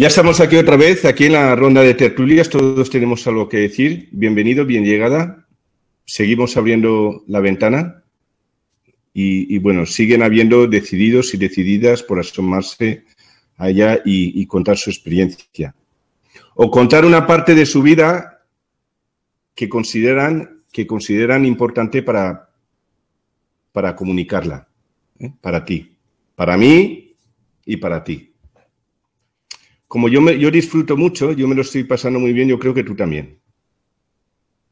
Ya estamos aquí otra vez, aquí en la ronda de tertulias, todos tenemos algo que decir. Bienvenido, bien llegada. Seguimos abriendo la ventana y, bueno, siguen habiendo decididos y decididas por asomarse allá y, contar su experiencia. O contar una parte de su vida que consideran, que consideran importante para, para comunicarla, ¿eh? para ti, para mí y para ti como yo, me, yo disfruto mucho, yo me lo estoy pasando muy bien, yo creo que tú también.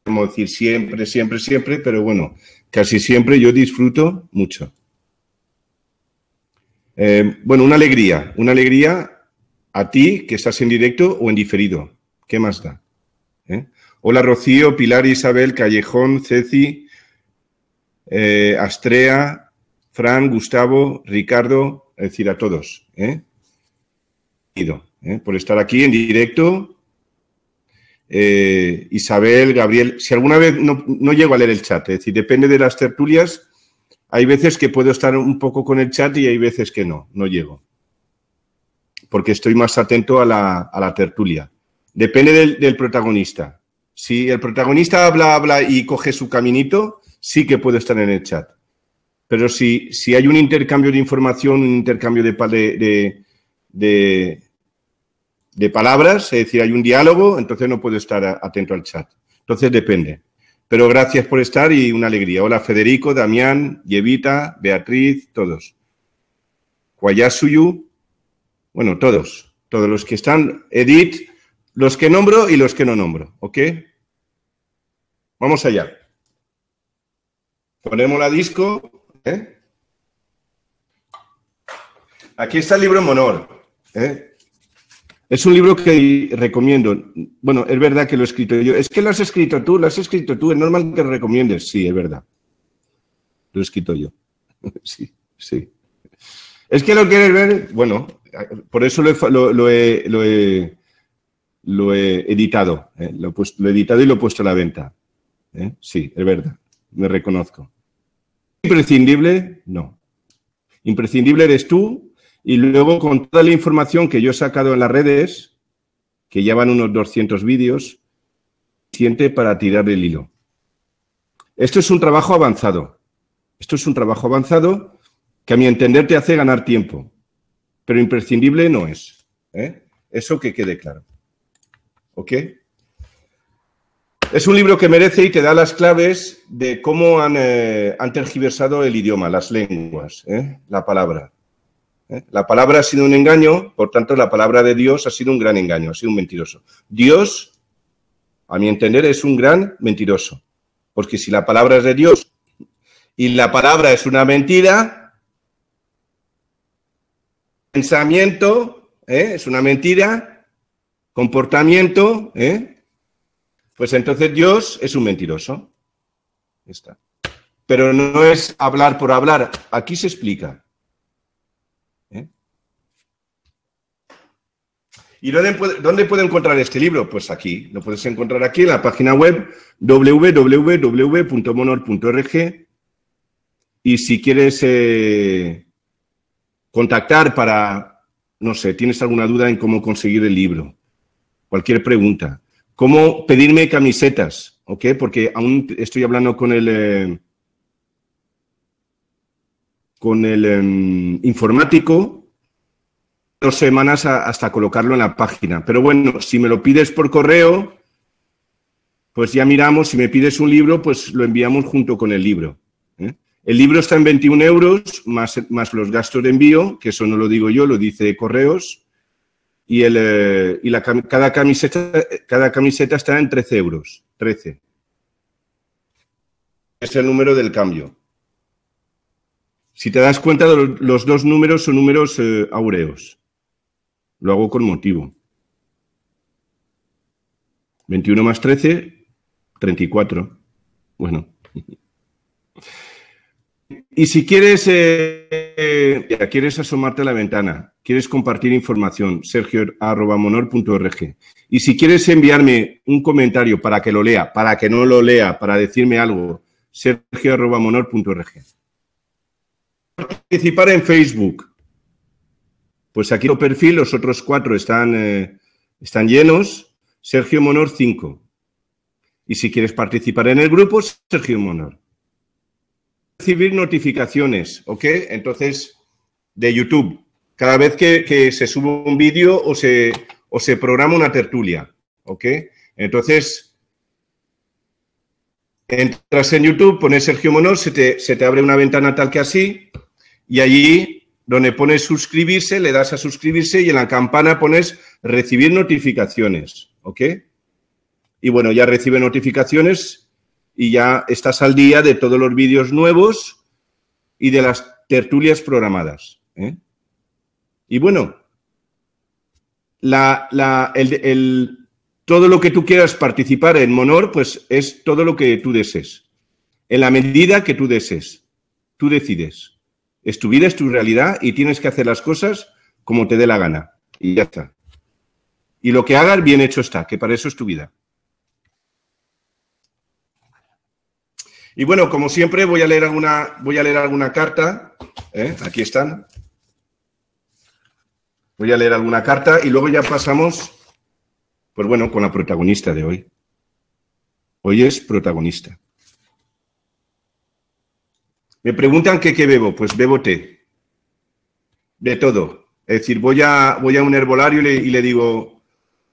Como decir siempre, siempre, siempre, pero bueno, casi siempre yo disfruto mucho. Eh, bueno, una alegría, una alegría a ti que estás en directo o en diferido. ¿Qué más da? ¿Eh? Hola Rocío, Pilar, Isabel, Callejón, Ceci, eh, Astrea, Fran, Gustavo, Ricardo, es decir, a todos. ¿eh? ¿eh? por estar aquí en directo. Eh, Isabel, Gabriel, si alguna vez no, llego a leer el chat, es decir, depende de las tertulias, hay veces que puedo estar un poco con el chat y hay veces que no, no llego, porque estoy más atento a la, tertulia. Depende del, protagonista. Si el protagonista habla, habla y coge su caminito, sí que puedo estar en el chat. Pero si, si hay un intercambio de información, un intercambio de, de, de palabras, es decir, hay un diálogo, entonces no puedo estar atento al chat. Entonces depende. Pero gracias por estar y una alegría. Hola Federico, Damián, Yevita, Beatriz, todos. Guayasuyu, bueno, todos, todos los que están, Edith, los que nombro y los que no nombro, ¿ok? Vamos allá. Ponemos la disco. ¿eh? Aquí está el libro monor. ¿eh? Es un libro que recomiendo. Bueno, es verdad que lo he escrito yo. Es que lo has escrito tú, lo has escrito tú. Es normal que lo recomiendes. Sí, es verdad. Lo he escrito yo. Sí, sí. Es que lo quieres ver. Bueno, por eso lo he, lo, editado. Lo, he editado y lo he puesto a la venta. ¿eh? Sí, es verdad. Me reconozco. ¿Imprescindible? No. Imprescindible eres tú y luego con toda la información que yo he sacado en las redes, que ya van unos 200 vídeos, siente para tirar el hilo. Esto es un trabajo avanzado. Esto es un trabajo avanzado que a mi entender te hace ganar tiempo, pero imprescindible no es. ¿eh? Eso que quede claro. ¿Ok? Es un libro que merece y te da las claves de cómo han, eh, tergiversado el idioma, las lenguas, ¿eh? la palabra. ¿eh? La palabra ha sido un engaño, por tanto la palabra de Dios ha sido un gran engaño, ha sido un mentiroso. Dios, a mi entender, es un gran mentiroso, porque si la palabra es de Dios y la palabra es una mentira, pensamiento ¿eh? es una mentira, comportamiento, ¿eh? pues entonces Dios es un mentiroso. Pero no es hablar por hablar, aquí se explica. ¿Y dónde puedo dónde encontrar este libro? Pues aquí, lo puedes encontrar aquí en la página web www.monor.org y si quieres eh, contactar para, no sé, tienes alguna duda en cómo conseguir el libro, cualquier pregunta, cómo pedirme camisetas, ¿ok? Porque aún estoy hablando con el... Eh, con el em, informático dos semanas hasta colocarlo en la página. Pero bueno, si me lo pides por correo, pues ya miramos, si me pides un libro, pues lo enviamos junto con el libro. ¿eh? El libro está en 21 euros, más, más, los gastos de envío, que eso no lo digo yo, lo dice Correos, y, el, eh, y cada, camiseta, cada camiseta está en 13 euros, 13. Es el número del cambio. Si te das cuenta, los dos números son números eh, aureos. Lo hago con motivo. 21 más 13, 34. Bueno. Y si quieres, eh, eh, quieres asomarte a la ventana, quieres compartir información, sergio.monor.org. Y si quieres enviarme un comentario para que lo lea, para que no lo lea, para decirme algo, sergio.monor.org. Participar en Facebook, pues aquí el perfil, los otros cuatro están, eh, están llenos. Sergio Monor, cinco. Y si quieres participar en el grupo, Sergio Monor. Recibir notificaciones, ¿ok? Entonces, de YouTube. Cada vez que, se sube un vídeo o se, se programa una tertulia, ¿ok? Entonces, entras en YouTube, pones Sergio Monor, se te, se te abre una ventana tal que así, y allí donde pones suscribirse, le das a suscribirse y en la campana pones recibir notificaciones, ¿ok? Y bueno, ya recibe notificaciones y ya estás al día de todos los vídeos nuevos y de las tertulias programadas. ¿eh? Y bueno, la, la, el, todo lo que tú quieras participar en Monor, pues es todo lo que tú desees. En la medida que tú desees, tú decides. Es tu vida, es tu realidad y tienes que hacer las cosas como te dé la gana. Y ya está. Y lo que hagas, bien hecho está, que para eso es tu vida. Y bueno, como siempre, voy a leer alguna, voy a leer alguna carta. ¿eh? Aquí están. Voy a leer alguna carta y luego ya pasamos, pues bueno, con la protagonista de hoy. Hoy es protagonista. Me preguntan que qué bebo, pues bebo té. De todo. Es decir, voy a, voy a un herbolario y le, digo,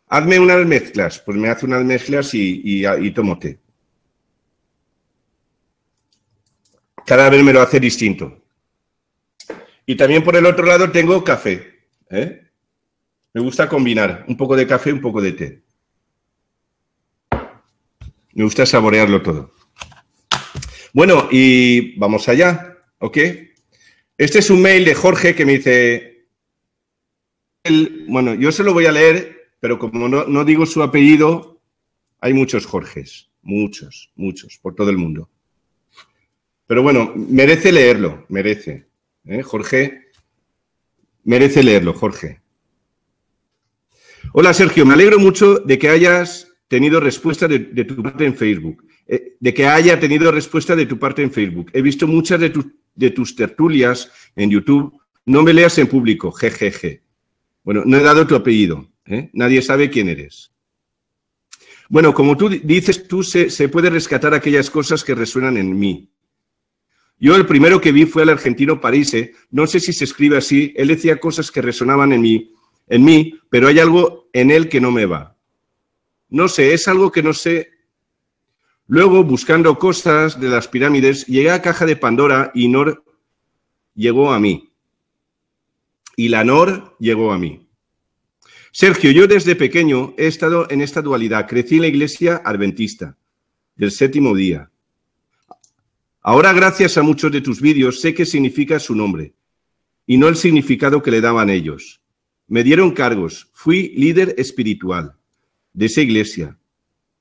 hazme unas mezclas. Pues me hace unas mezclas y, y, tomo té. Cada vez me lo hace distinto. Y también por el otro lado tengo café. ¿eh? Me gusta combinar un poco de café, y un poco de té. Me gusta saborearlo todo. Bueno, y vamos allá, ¿ok? Este es un mail de Jorge que me dice, bueno, yo se lo voy a leer, pero como no, digo su apellido, hay muchos Jorges, muchos, muchos, por todo el mundo. Pero bueno, merece leerlo, merece. ¿eh? Jorge, merece leerlo, Jorge. Hola Sergio, me alegro mucho de que hayas tenido respuesta de, de tu parte en Facebook. Eh, de que haya tenido respuesta de tu parte en Facebook. He visto muchas de, de tus tertulias en YouTube. No me leas en público, jejeje. Bueno, no he dado tu apellido. ¿eh? Nadie sabe quién eres. Bueno, como tú dices, tú se, puede rescatar aquellas cosas que resuenan en mí. Yo el primero que vi fue al argentino Parise. No sé si se escribe así. Él decía cosas que resonaban en mí, en mí, pero hay algo en él que no me va. No sé, es algo que no sé Luego, buscando costas de las pirámides, llegué a Caja de Pandora y Nor llegó a mí. Y la Nor llegó a mí. Sergio, yo desde pequeño he estado en esta dualidad. Crecí en la iglesia adventista del séptimo día. Ahora, gracias a muchos de tus vídeos, sé qué significa su nombre y no el significado que le daban ellos. Me dieron cargos, fui líder espiritual de esa iglesia,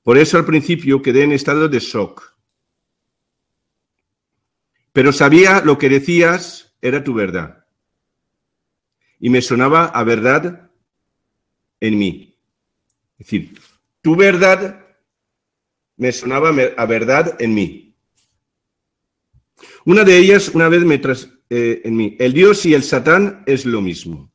por eso al principio quedé en estado de shock. Pero sabía lo que decías era tu verdad. Y me sonaba a verdad en mí. Es decir, tu verdad me sonaba a verdad en mí. Una de ellas una vez me tras, eh, en mí. El Dios y el Satán es lo mismo.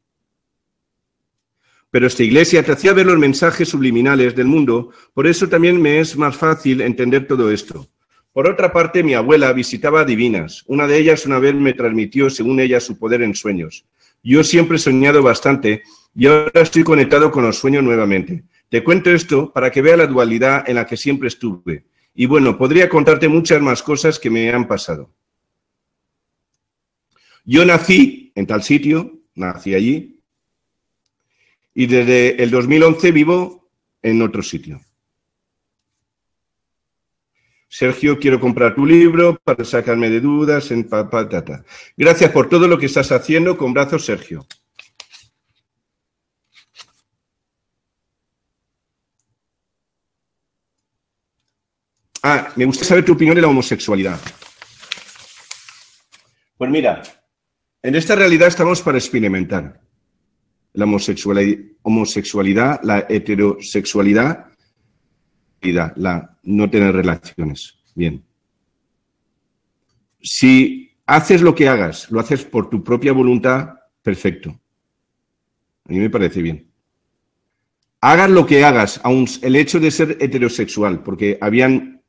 Pero esta iglesia te hacía ver los mensajes subliminales del mundo, por eso también me es más fácil entender todo esto. Por otra parte, mi abuela visitaba divinas. Una de ellas una vez me transmitió, según ella, su poder en sueños. Yo siempre he soñado bastante y ahora estoy conectado con los sueños nuevamente. Te cuento esto para que vea la dualidad en la que siempre estuve. Y bueno, podría contarte muchas más cosas que me han pasado. Yo nací en tal sitio, nací allí, y desde el 2011 vivo en otro sitio. Sergio, quiero comprar tu libro para sacarme de dudas en Gracias por todo lo que estás haciendo con brazos, Sergio. Ah, me gusta saber tu opinión de la homosexualidad. Pues mira, en esta realidad estamos para experimentar la homosexualidad, la heterosexualidad, la no tener relaciones. Bien. Si haces lo que hagas, lo haces por tu propia voluntad, perfecto. A mí me parece bien. Hagas lo que hagas, aun el hecho de ser heterosexual, porque habían,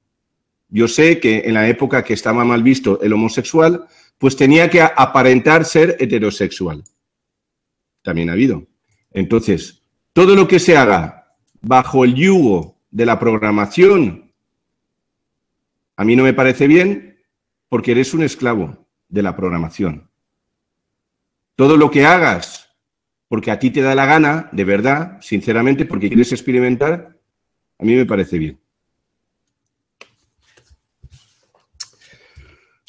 yo sé que en la época que estaba mal visto el homosexual, pues tenía que aparentar ser heterosexual también ha habido. Entonces, todo lo que se haga bajo el yugo de la programación, a mí no me parece bien porque eres un esclavo de la programación. Todo lo que hagas porque a ti te da la gana, de verdad, sinceramente, porque quieres experimentar, a mí me parece bien.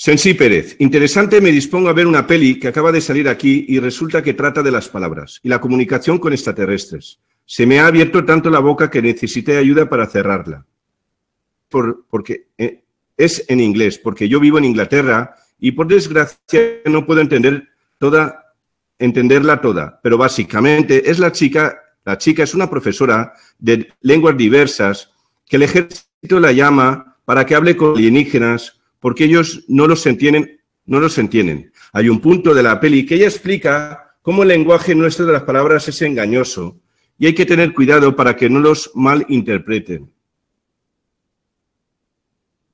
Sensi Pérez, interesante, me dispongo a ver una peli que acaba de salir aquí y resulta que trata de las palabras y la comunicación con extraterrestres. Se me ha abierto tanto la boca que necesité ayuda para cerrarla. porque eh, es en inglés, porque yo vivo en Inglaterra y por desgracia no puedo entender toda, entenderla toda, pero básicamente es la chica, la chica es una profesora de lenguas diversas que el ejército la llama para que hable con alienígenas porque ellos no los entienden, no Hay un punto de la peli que ella explica cómo el lenguaje nuestro de las palabras es engañoso y hay que tener cuidado para que no los malinterpreten.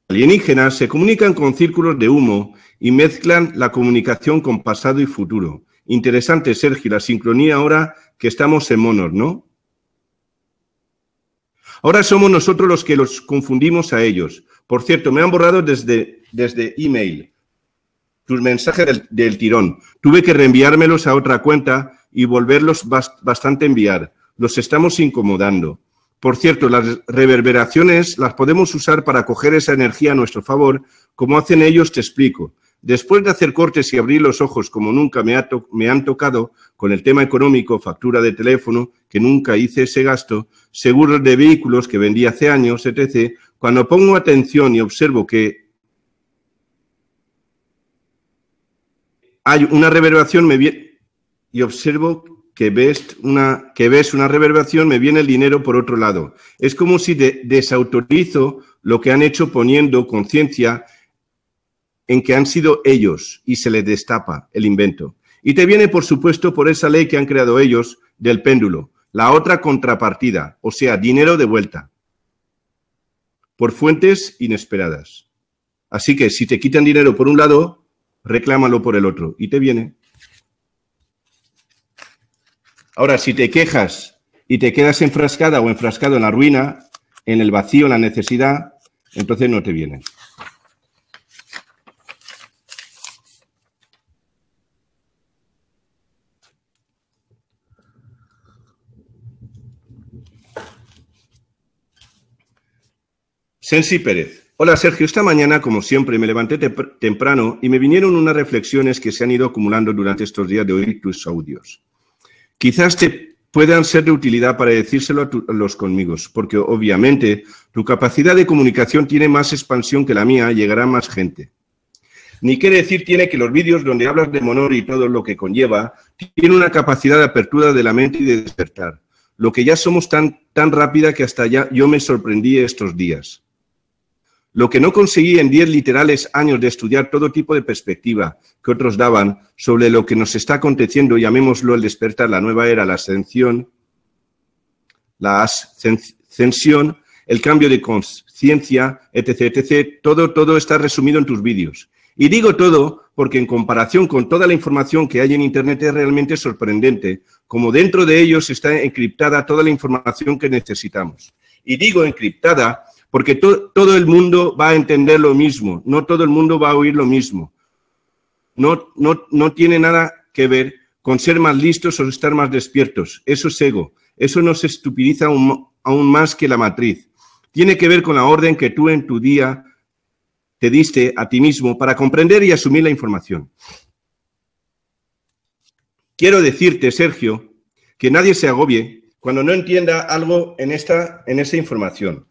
Alienígenas se comunican con círculos de humo y mezclan la comunicación con pasado y futuro. Interesante, Sergio, la sincronía ahora que estamos en monos, ¿no? Ahora somos nosotros los que los confundimos a ellos. Por cierto, me han borrado desde, desde email tus mensajes del, tirón. Tuve que reenviármelos a otra cuenta y volverlos bastante a enviar. Los estamos incomodando. Por cierto, las reverberaciones las podemos usar para coger esa energía a nuestro favor, como hacen ellos, te explico. Después de hacer cortes y abrir los ojos como nunca me, me, han tocado con el tema económico, factura de teléfono, que nunca hice ese gasto, seguros de vehículos que vendí hace años, etc., cuando pongo atención y observo que hay una reverberación, me viene, y observo que ves, una, que ves una reverberación, me viene el dinero por otro lado. Es como si desautorizo lo que han hecho poniendo conciencia en que han sido ellos y se les destapa el invento. Y te viene, por supuesto, por esa ley que han creado ellos del péndulo, la otra contrapartida, o sea, dinero de vuelta por fuentes inesperadas. Así que si te quitan dinero por un lado, reclámalo por el otro y te viene. Ahora, si te quejas y te quedas enfrascada o enfrascado en la ruina, en el vacío, en la necesidad, entonces no te viene. Sensi Pérez. Hola Sergio, esta mañana como siempre me levanté temprano y me vinieron unas reflexiones que se han ido acumulando durante estos días de oír tus audios. Quizás te puedan ser de utilidad para decírselo a, los conmigos, porque obviamente tu capacidad de comunicación tiene más expansión que la mía, llegará más gente. Ni qué decir tiene que los vídeos donde hablas de monor y todo lo que conlleva, tiene una capacidad de apertura de la mente y de despertar, lo que ya somos tan, tan rápida que hasta ya yo me sorprendí estos días. Lo que no conseguí en 10 literales años de estudiar todo tipo de perspectiva que otros daban sobre lo que nos está aconteciendo, llamémoslo el despertar, la nueva era, la ascensión, la ascensión, el cambio de conciencia, etc., etc., todo, todo está resumido en tus vídeos. Y digo todo porque en comparación con toda la información que hay en Internet es realmente sorprendente, como dentro de ellos está encriptada toda la información que necesitamos. Y digo encriptada porque todo el mundo va a entender lo mismo, no todo el mundo va a oír lo mismo. No, no, tiene nada que ver con ser más listos o estar más despiertos. Eso es ego. Eso nos estupidiza aún, aún más que la matriz. Tiene que ver con la orden que tú en tu día te diste a ti mismo para comprender y asumir la información. Quiero decirte, Sergio, que nadie se agobie cuando no entienda algo en esta, en información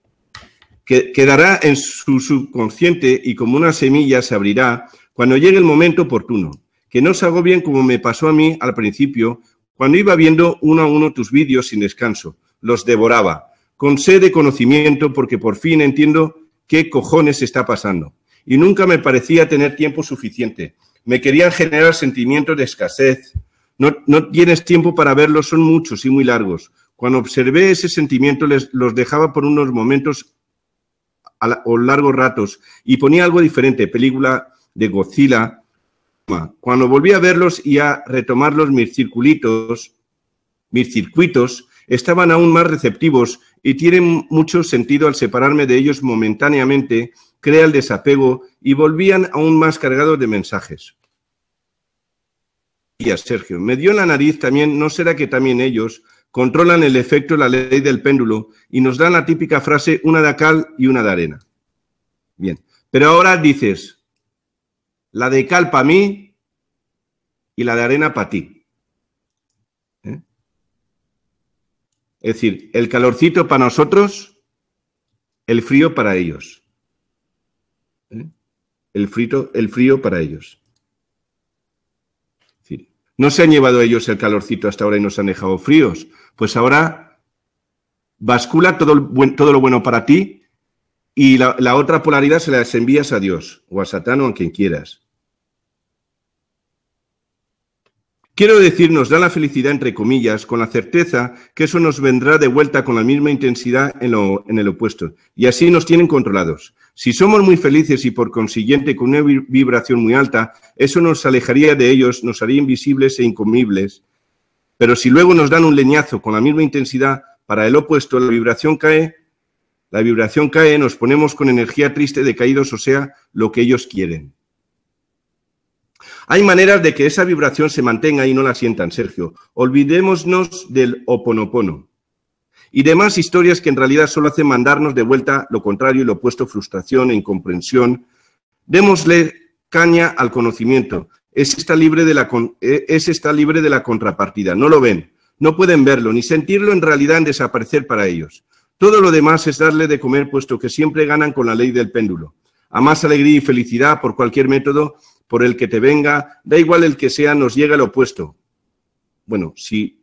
quedará en su subconsciente y como una semilla se abrirá cuando llegue el momento oportuno. Que no salgo bien como me pasó a mí al principio, cuando iba viendo uno a uno tus vídeos sin descanso. Los devoraba, con sed de conocimiento, porque por fin entiendo qué cojones está pasando. Y nunca me parecía tener tiempo suficiente. Me querían generar sentimientos de escasez. No, no tienes tiempo para verlos, son muchos y muy largos. Cuando observé ese sentimiento, les, los dejaba por unos momentos o largos ratos y ponía algo diferente, película de Godzilla. Cuando volví a verlos y a retomarlos, mis circulitos, mis circuitos estaban aún más receptivos y tienen mucho sentido al separarme de ellos momentáneamente, crea el desapego y volvían aún más cargados de mensajes. Y a Sergio, me dio en la nariz también, no será que también ellos controlan el efecto de la ley del péndulo y nos dan la típica frase una de cal y una de arena. Bien, pero ahora dices, la de cal para mí y la de arena para ti. ¿Eh? Es decir, el calorcito para nosotros, el frío para ellos. ¿Eh? El, frito, el frío para ellos. no se han llevado ellos el calorcito hasta ahora y nos han dejado fríos. Pues ahora bascula todo, todo lo bueno para ti y la, otra polaridad se las envías a Dios o a Satán o a quien quieras. Quiero decir, nos da la felicidad, entre comillas, con la certeza que eso nos vendrá de vuelta con la misma intensidad en, lo, en, el opuesto. Y así nos tienen controlados. Si somos muy felices y por consiguiente con una vibración muy alta, eso nos alejaría de ellos, nos haría invisibles e incomibles pero si luego nos dan un leñazo con la misma intensidad para el opuesto, la vibración cae, la vibración cae, nos ponemos con energía triste, decaídos, o sea, lo que ellos quieren. Hay maneras de que esa vibración se mantenga y no la sientan, Sergio. Olvidémonos del oponopono. Y demás historias que en realidad solo hacen mandarnos de vuelta lo contrario y lo opuesto, frustración e incomprensión. Démosle caña al conocimiento. Es está libre de la, e, libre de la contrapartida. No lo ven, no pueden verlo, ni sentirlo en realidad en desaparecer para ellos. Todo lo demás es darle de comer, puesto que siempre ganan con la ley del péndulo. A más alegría y felicidad por cualquier método por el que te venga, da igual el que sea, nos llega el opuesto. Bueno, sí,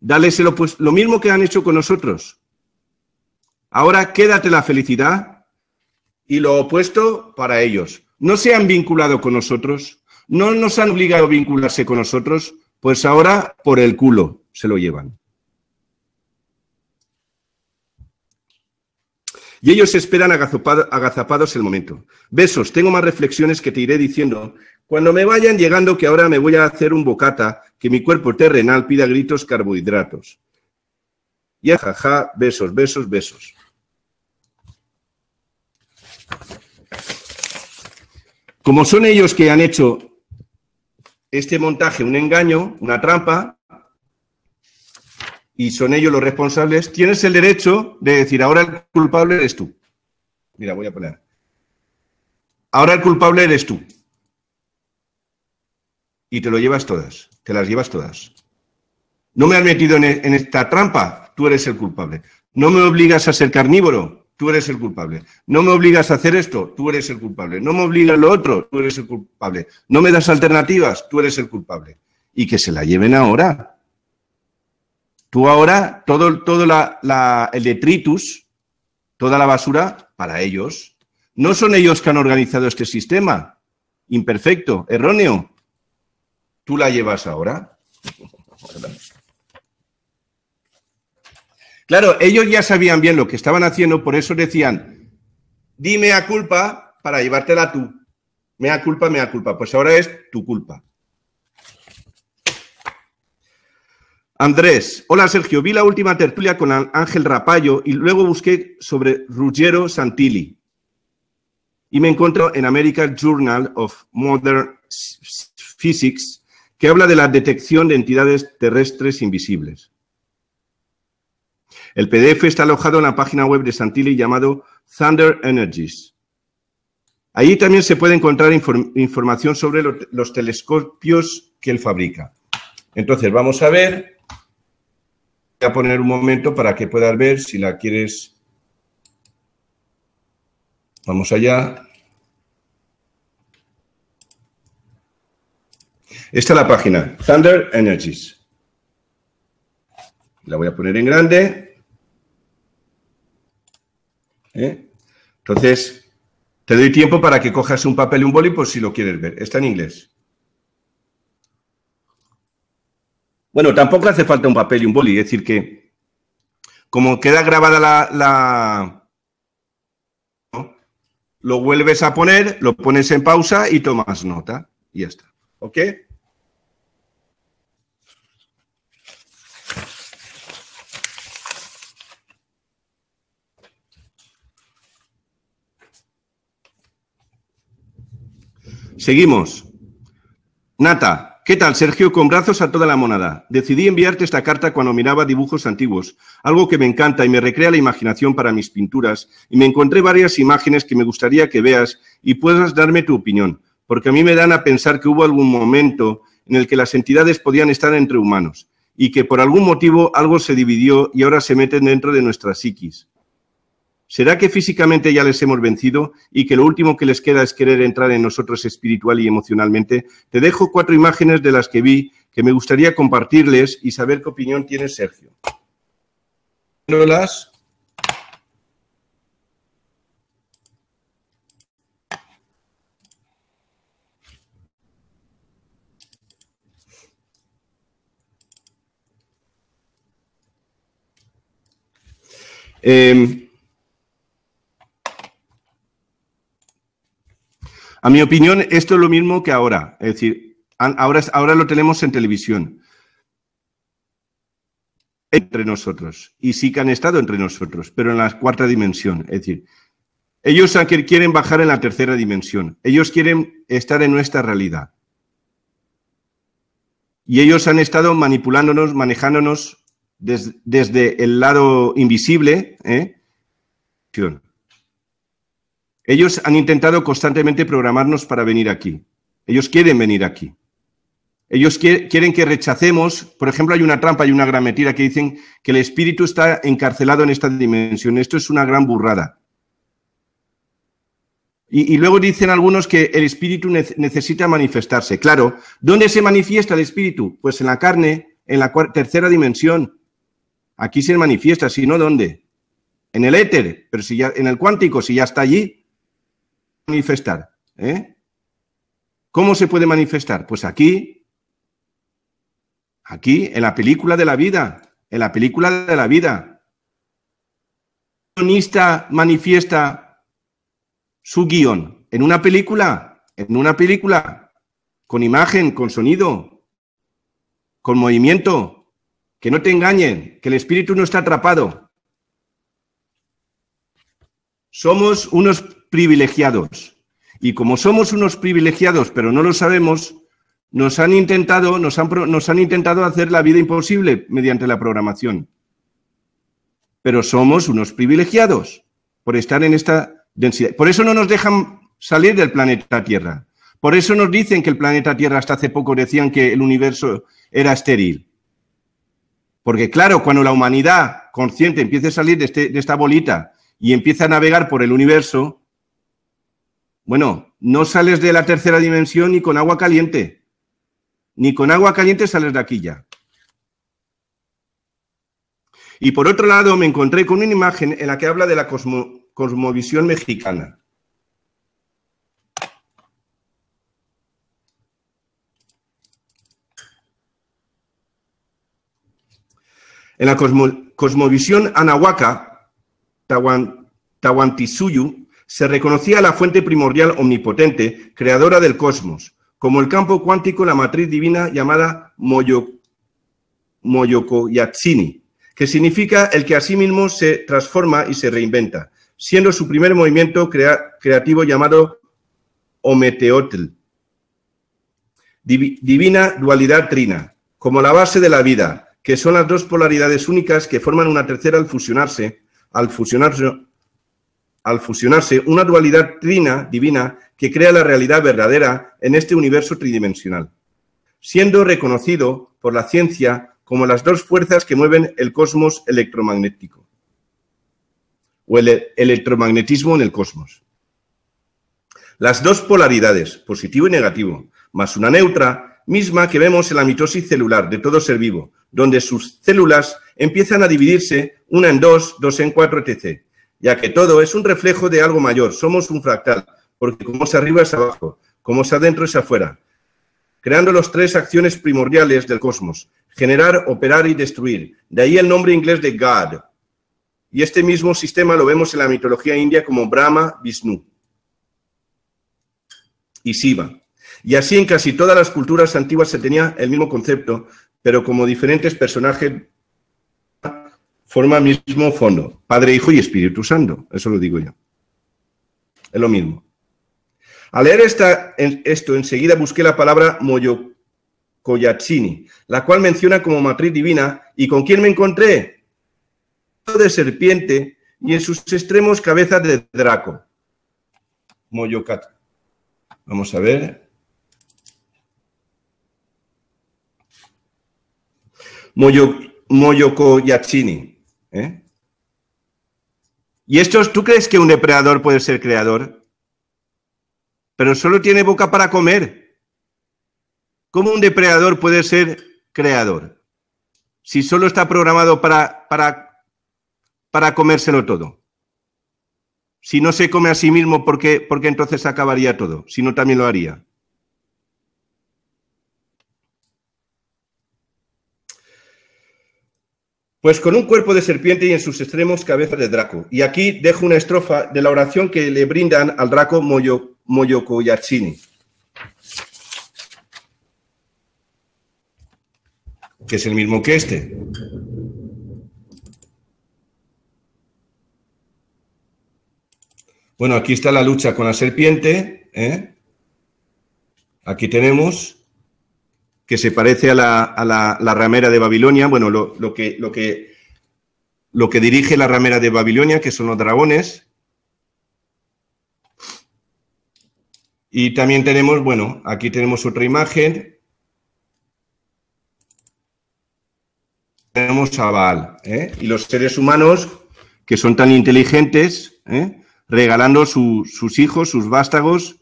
dales el opuesto, lo mismo que han hecho con nosotros. Ahora quédate la felicidad y lo opuesto para ellos. No se han vinculado con nosotros, no nos han obligado a vincularse con nosotros, pues ahora por el culo se lo llevan. Y ellos esperan agazapados el momento. Besos, tengo más reflexiones que te iré diciendo. Cuando me vayan llegando, que ahora me voy a hacer un bocata, que mi cuerpo terrenal pida gritos carbohidratos. Y jaja, besos, besos, besos. Como son ellos que han hecho este montaje un engaño, una trampa, y son ellos los responsables, tienes el derecho de decir, ahora el culpable eres tú. Mira, voy a poner. Ahora el culpable eres tú. Y te lo llevas todas, te las llevas todas. No me has metido en e-, esta trampa, tú eres el culpable. No me obligas a ser carnívoro, tú eres el culpable. No me obligas a hacer esto, tú eres el culpable. No me obligas a lo otro, tú eres el culpable. No me das alternativas, tú eres el culpable. Y que se la lleven ahora. Tú ahora, todo, todo el detritus, toda la basura, para ellos. No son ellos que han organizado este sistema. Imperfecto, erróneo. Tú la llevas ahora. Claro, ellos ya sabían bien lo que estaban haciendo, por eso decían, dime a culpa para llevártela tú. Mea culpa, mea culpa. Pues ahora es tu culpa. Andrés, hola Sergio, vi la última tertulia con Ángel Rapallo y luego busqué sobre Ruggiero Santilli y me encuentro en American Journal of Modern Physics que habla de la detección de entidades terrestres invisibles. El PDF está alojado en la página web de Santilli llamado Thunder Energies. Allí también se puede encontrar información sobre los telescopios que él fabrica. Entonces, vamos a ver. Voy a poner un momento para que puedas ver si la quieres. Vamos allá. Esta es la página, Thunder Energies. La voy a poner en grande. ¿eh? Entonces, te doy tiempo para que cojas un papel y un boli por si lo quieres ver. Está en inglés. Bueno, tampoco hace falta un papel y un boli. Es decir, que como queda grabada la... la Lo vuelves a poner, lo pones en pausa y tomas nota. Y ya está. ¿Ok? Seguimos. Nata, ¿qué tal, Sergio? Con brazos a toda la monada. Decidí enviarte esta carta cuando miraba dibujos antiguos, algo que me encanta y me recrea la imaginación para mis pinturas, y me encontré varias imágenes que me gustaría que veas y puedas darme tu opinión, porque a mí me dan a pensar que hubo algún momento en el que las entidades podían estar entre humanos y que por algún motivo algo se dividió y ahora se meten dentro de nuestras psiquis. ¿Será que físicamente ya les hemos vencido y que lo último que les queda es querer entrar en nosotros espiritual y emocionalmente? Te dejo cuatro imágenes de las que vi que me gustaría compartirles y saber qué opinión tiene Sergio. Eh, A mi opinión, esto es lo mismo que ahora. Es decir, ahora, ahora lo tenemos en televisión. Entre nosotros. Y sí que han estado entre nosotros, pero en la cuarta dimensión. Es decir, ellos quieren bajar en la tercera dimensión. Ellos quieren estar en nuestra realidad. Y ellos han estado manipulándonos, manejándonos desde el lado invisible. ¿eh? Ellos han intentado constantemente programarnos para venir aquí. Ellos quieren venir aquí. Ellos quieren que rechacemos, por ejemplo, hay una trampa, y una gran mentira que dicen que el espíritu está encarcelado en esta dimensión. Esto es una gran burrada. Y, y, luego dicen algunos que el espíritu necesita manifestarse. Claro, ¿dónde se manifiesta el espíritu? Pues en la carne, en la tercera dimensión. Aquí se manifiesta, si no, ¿dónde? En el éter, pero si ya, en el cuántico, si ya está allí manifestar? ¿eh? ¿Cómo se puede manifestar? Pues aquí, aquí, en la película de la vida, en la película de la vida. El guionista manifiesta su guión en una película, en una película, con imagen, con sonido, con movimiento. Que no te engañen, que el espíritu no está atrapado. Somos unos privilegiados. Y como somos unos privilegiados, pero no lo sabemos, nos han intentado, nos han, nos han intentado hacer la vida imposible mediante la programación. Pero somos unos privilegiados por estar en esta densidad. Por eso no nos dejan salir del planeta Tierra. Por eso nos dicen que el planeta Tierra hasta hace poco decían que el universo era estéril. Porque claro, cuando la humanidad consciente empiece a salir de, este, de esta bolita y empieza a navegar por el universo, bueno, no sales de la tercera dimensión ni con agua caliente. Ni con agua caliente sales de aquí ya. Y por otro lado, me encontré con una imagen en la que habla de la cosmovisión mexicana. En la cosmovisión anahuaca, Tahuantisuyu, se reconocía la fuente primordial omnipotente, creadora del cosmos, como el campo cuántico, la matriz divina llamada Moyo, Moyokoyatsini, que significa el que a sí mismo se transforma y se reinventa, siendo su primer movimiento creativo llamado Ometeotl, divina dualidad trina, como la base de la vida, que son las dos polaridades únicas que forman una tercera al fusionarse, al fusionarse, al fusionarse una dualidad trina divina que crea la realidad verdadera en este universo tridimensional, siendo reconocido por la ciencia como las dos fuerzas que mueven el cosmos electromagnético o el electromagnetismo en el cosmos. Las dos polaridades, positivo y negativo, más una neutra, misma que vemos en la mitosis celular de todo ser vivo, donde sus células empiezan a dividirse una en dos, dos en cuatro, etc ya que todo es un reflejo de algo mayor, somos un fractal, porque como es arriba es abajo, como es adentro es afuera, creando las tres acciones primordiales del cosmos, generar, operar y destruir. De ahí el nombre inglés de God. Y este mismo sistema lo vemos en la mitología india como Brahma, Vishnu y Shiva. Y así en casi todas las culturas antiguas se tenía el mismo concepto, pero como diferentes personajes forma mismo fondo, Padre, Hijo y Espíritu Santo. Eso lo digo yo. Es lo mismo. Al leer esta, en, esto, enseguida busqué la palabra Moyokoyachini, la cual menciona como matriz divina, y con quién me encontré. De serpiente y en sus extremos cabeza de draco. moyocat Vamos a ver. Moyo, ¿Eh? ¿Y estos, tú crees que un depredador puede ser creador? Pero solo tiene boca para comer. ¿Cómo un depredador puede ser creador? Si solo está programado para, para, para comérselo todo. Si no se come a sí mismo, ¿por qué, porque entonces acabaría todo? Si no, también lo haría. Pues con un cuerpo de serpiente y en sus extremos cabeza de draco. Y aquí dejo una estrofa de la oración que le brindan al draco Moyo, Moyokoyachini. Que es el mismo que este. Bueno, aquí está la lucha con la serpiente. ¿eh? Aquí tenemos que se parece a la, ramera de Babilonia, bueno, lo, que, lo, que, lo que dirige la ramera de Babilonia, que son los dragones. Y también tenemos, bueno, aquí tenemos otra imagen. Tenemos a Baal, ¿eh? y los seres humanos que son tan inteligentes, ¿eh? regalando sus hijos, sus vástagos,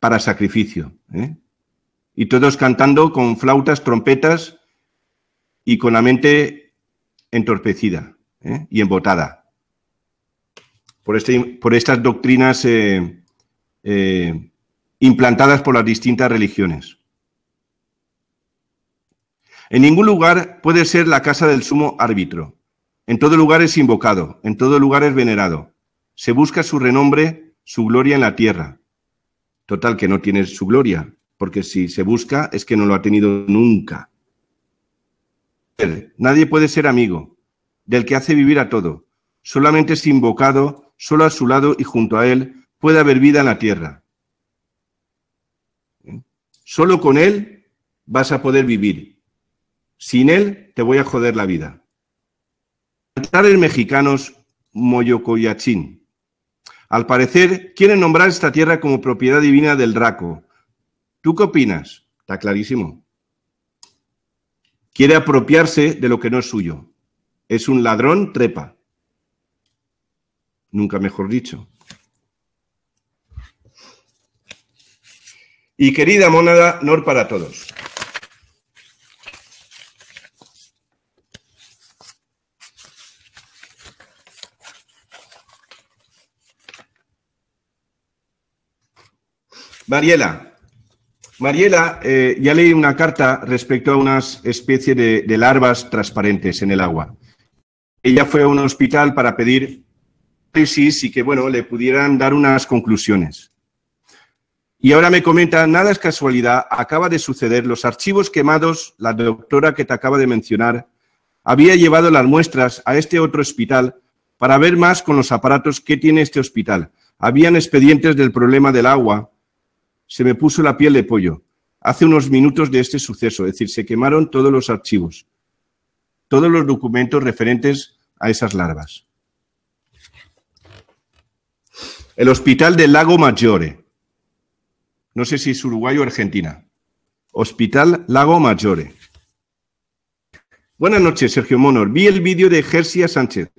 para sacrificio. ¿eh? y todos cantando con flautas, trompetas y con la mente entorpecida ¿eh? y embotada por, este, por estas doctrinas eh, eh, implantadas por las distintas religiones. En ningún lugar puede ser la casa del sumo árbitro. En todo lugar es invocado, en todo lugar es venerado. Se busca su renombre, su gloria en la tierra. Total, que no tiene su gloria, porque si se busca es que no lo ha tenido nunca. Nadie puede ser amigo del que hace vivir a todo. Solamente es invocado, solo a su lado y junto a él puede haber vida en la tierra. ¿Eh? Solo con él vas a poder vivir. Sin él te voy a joder la vida. Altares mexicanos Moyocoyachín. Al parecer, quieren nombrar esta tierra como propiedad divina del Draco, ¿Tú qué opinas? Está clarísimo. Quiere apropiarse de lo que no es suyo. Es un ladrón trepa. Nunca mejor dicho. Y querida mónada, Nor para todos. Mariela, Mariela, eh, ya leí una carta respecto a unas especies de, larvas transparentes en el agua. Ella fue a un hospital para pedir tesis y que, bueno, le pudieran dar unas conclusiones. Y ahora me comenta, nada es casualidad, acaba de suceder, los archivos quemados, la doctora que te acaba de mencionar, había llevado las muestras a este otro hospital para ver más con los aparatos que tiene este hospital. Habían expedientes del problema del agua, se me puso la piel de pollo. Hace unos minutos de este suceso, es decir, se quemaron todos los archivos, todos los documentos referentes a esas larvas. El hospital del Lago Maggiore. No sé si es Uruguay o Argentina. Hospital Lago Maggiore. Buenas noches, Sergio Monor. Vi el vídeo de Gersia Sánchez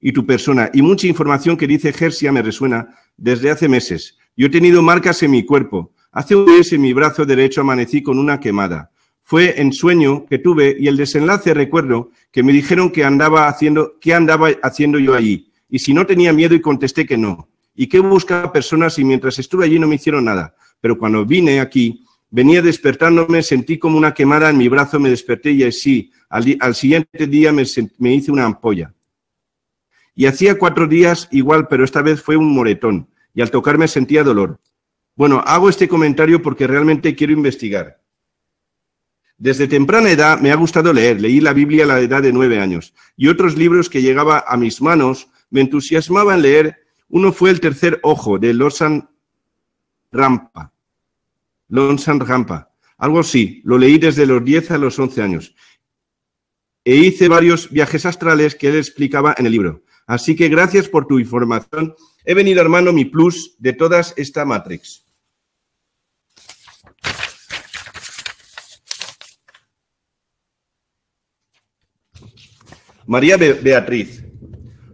y tu persona y mucha información que dice Gersia me resuena desde hace meses yo he tenido marcas en mi cuerpo. Hace un mes en mi brazo derecho amanecí con una quemada. Fue en sueño que tuve y el desenlace recuerdo que me dijeron que andaba haciendo, qué andaba haciendo yo allí. Y si no tenía miedo y contesté que no. ¿Y que buscaba personas? Y mientras estuve allí no me hicieron nada. Pero cuando vine aquí, venía despertándome, sentí como una quemada en mi brazo, me desperté y así, al, siguiente día me, me hice una ampolla. Y hacía cuatro días igual, pero esta vez fue un moretón y al tocarme sentía dolor. Bueno, hago este comentario porque realmente quiero investigar. Desde temprana edad me ha gustado leer. Leí la Biblia a la edad de nueve años y otros libros que llegaba a mis manos me entusiasmaban leer. Uno fue El tercer ojo de Lonsan Rampa. Lonsan Rampa. Algo así. Lo leí desde los diez a los once años. E hice varios viajes astrales que él explicaba en el libro. Así que gracias por tu información He venido, hermano, mi plus de todas esta matrix. María Beatriz,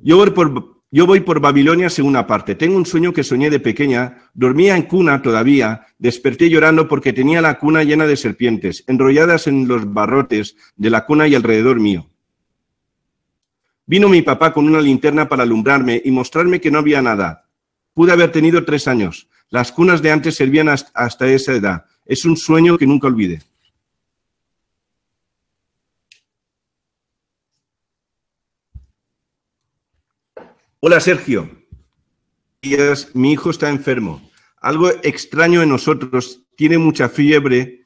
yo voy, por, yo voy por Babilonia segunda parte. Tengo un sueño que soñé de pequeña. Dormía en cuna todavía. Desperté llorando porque tenía la cuna llena de serpientes, enrolladas en los barrotes de la cuna y alrededor mío. Vino mi papá con una linterna para alumbrarme y mostrarme que no había nada. Pude haber tenido tres años. Las cunas de antes servían hasta esa edad. Es un sueño que nunca olvide. Hola Sergio. Mi hijo está enfermo. Algo extraño en nosotros. Tiene mucha fiebre,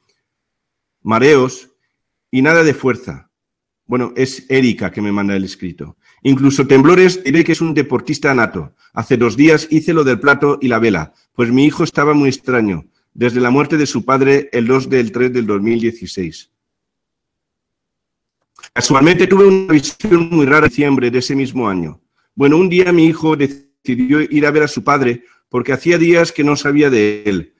mareos y nada de fuerza. Bueno, es Erika que me manda el escrito. Incluso temblores, diré que es un deportista nato. Hace dos días hice lo del plato y la vela, pues mi hijo estaba muy extraño, desde la muerte de su padre el 2 del 3 del 2016. Casualmente tuve una visión muy rara en diciembre de ese mismo año. Bueno, un día mi hijo decidió ir a ver a su padre porque hacía días que no sabía de él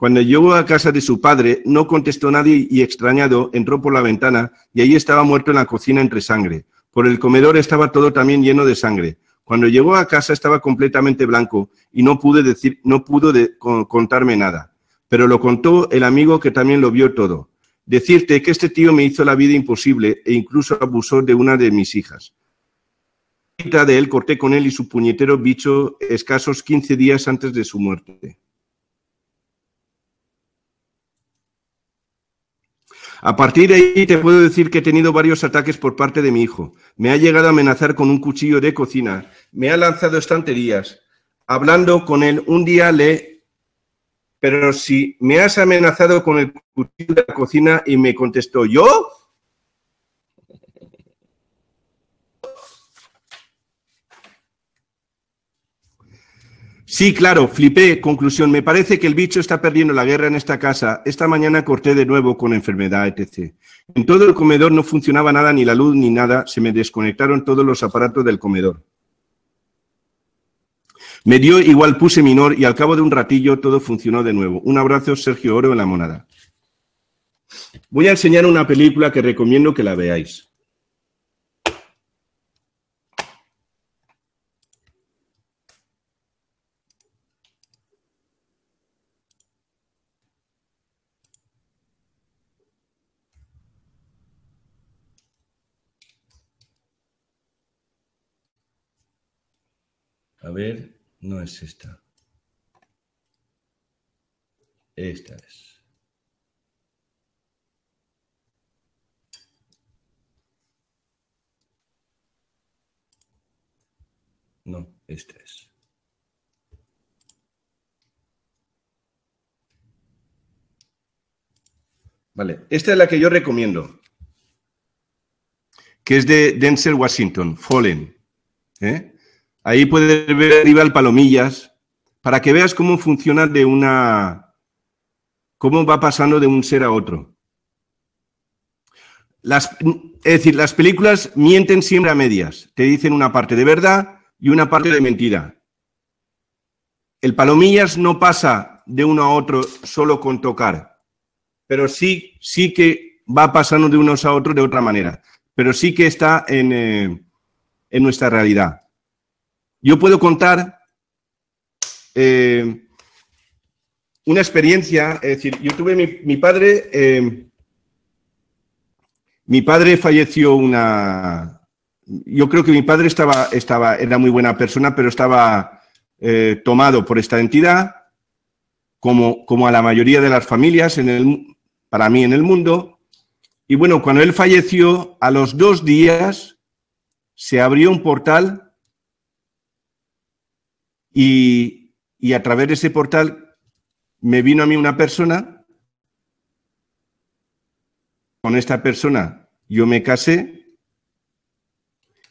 cuando llegó a casa de su padre, no contestó nadie y extrañado entró por la ventana y allí estaba muerto en la cocina entre sangre. Por el comedor estaba todo también lleno de sangre. Cuando llegó a casa estaba completamente blanco y no pude decir, no pudo contarme nada. Pero lo contó el amigo que también lo vio todo. Decirte que este tío me hizo la vida imposible e incluso abusó de una de mis hijas. De él corté con él y su puñetero bicho escasos 15 días antes de su muerte. A partir de ahí te puedo decir que he tenido varios ataques por parte de mi hijo. Me ha llegado a amenazar con un cuchillo de cocina. Me ha lanzado estanterías. Hablando con él, un día le... Pero si me has amenazado con el cuchillo de cocina y me contestó, ¿yo? Sí, claro, flipé. Conclusión, me parece que el bicho está perdiendo la guerra en esta casa. Esta mañana corté de nuevo con enfermedad, etc. En todo el comedor no funcionaba nada, ni la luz, ni nada. Se me desconectaron todos los aparatos del comedor. Me dio igual puse minor y al cabo de un ratillo todo funcionó de nuevo. Un abrazo, Sergio Oro en la monada. Voy a enseñar una película que recomiendo que la veáis. A ver, no es esta. Esta es. No, esta es. Vale, esta es la que yo recomiendo, que es de Denzel Washington, Fallen. ¿Eh? Ahí puedes ver arriba el palomillas para que veas cómo funciona de una. cómo va pasando de un ser a otro. es decir, las películas mienten siempre a medias. Te dicen una parte de verdad y una parte de mentira. El palomillas no pasa de uno a otro solo con tocar, pero sí, sí que va pasando de unos a otros de otra manera. Pero sí que está en, eh, en nuestra realidad. Yo puedo contar eh, una experiencia, es decir, yo tuve mi, padre, eh, mi padre falleció una, yo creo que mi padre estaba, estaba era muy buena persona, pero estaba eh, tomado por esta entidad, como, como a la mayoría de las familias, en el, para mí en el mundo. Y bueno, cuando él falleció, a los dos días se abrió un portal y, a través de ese portal me vino a mí una persona. Con esta persona yo me casé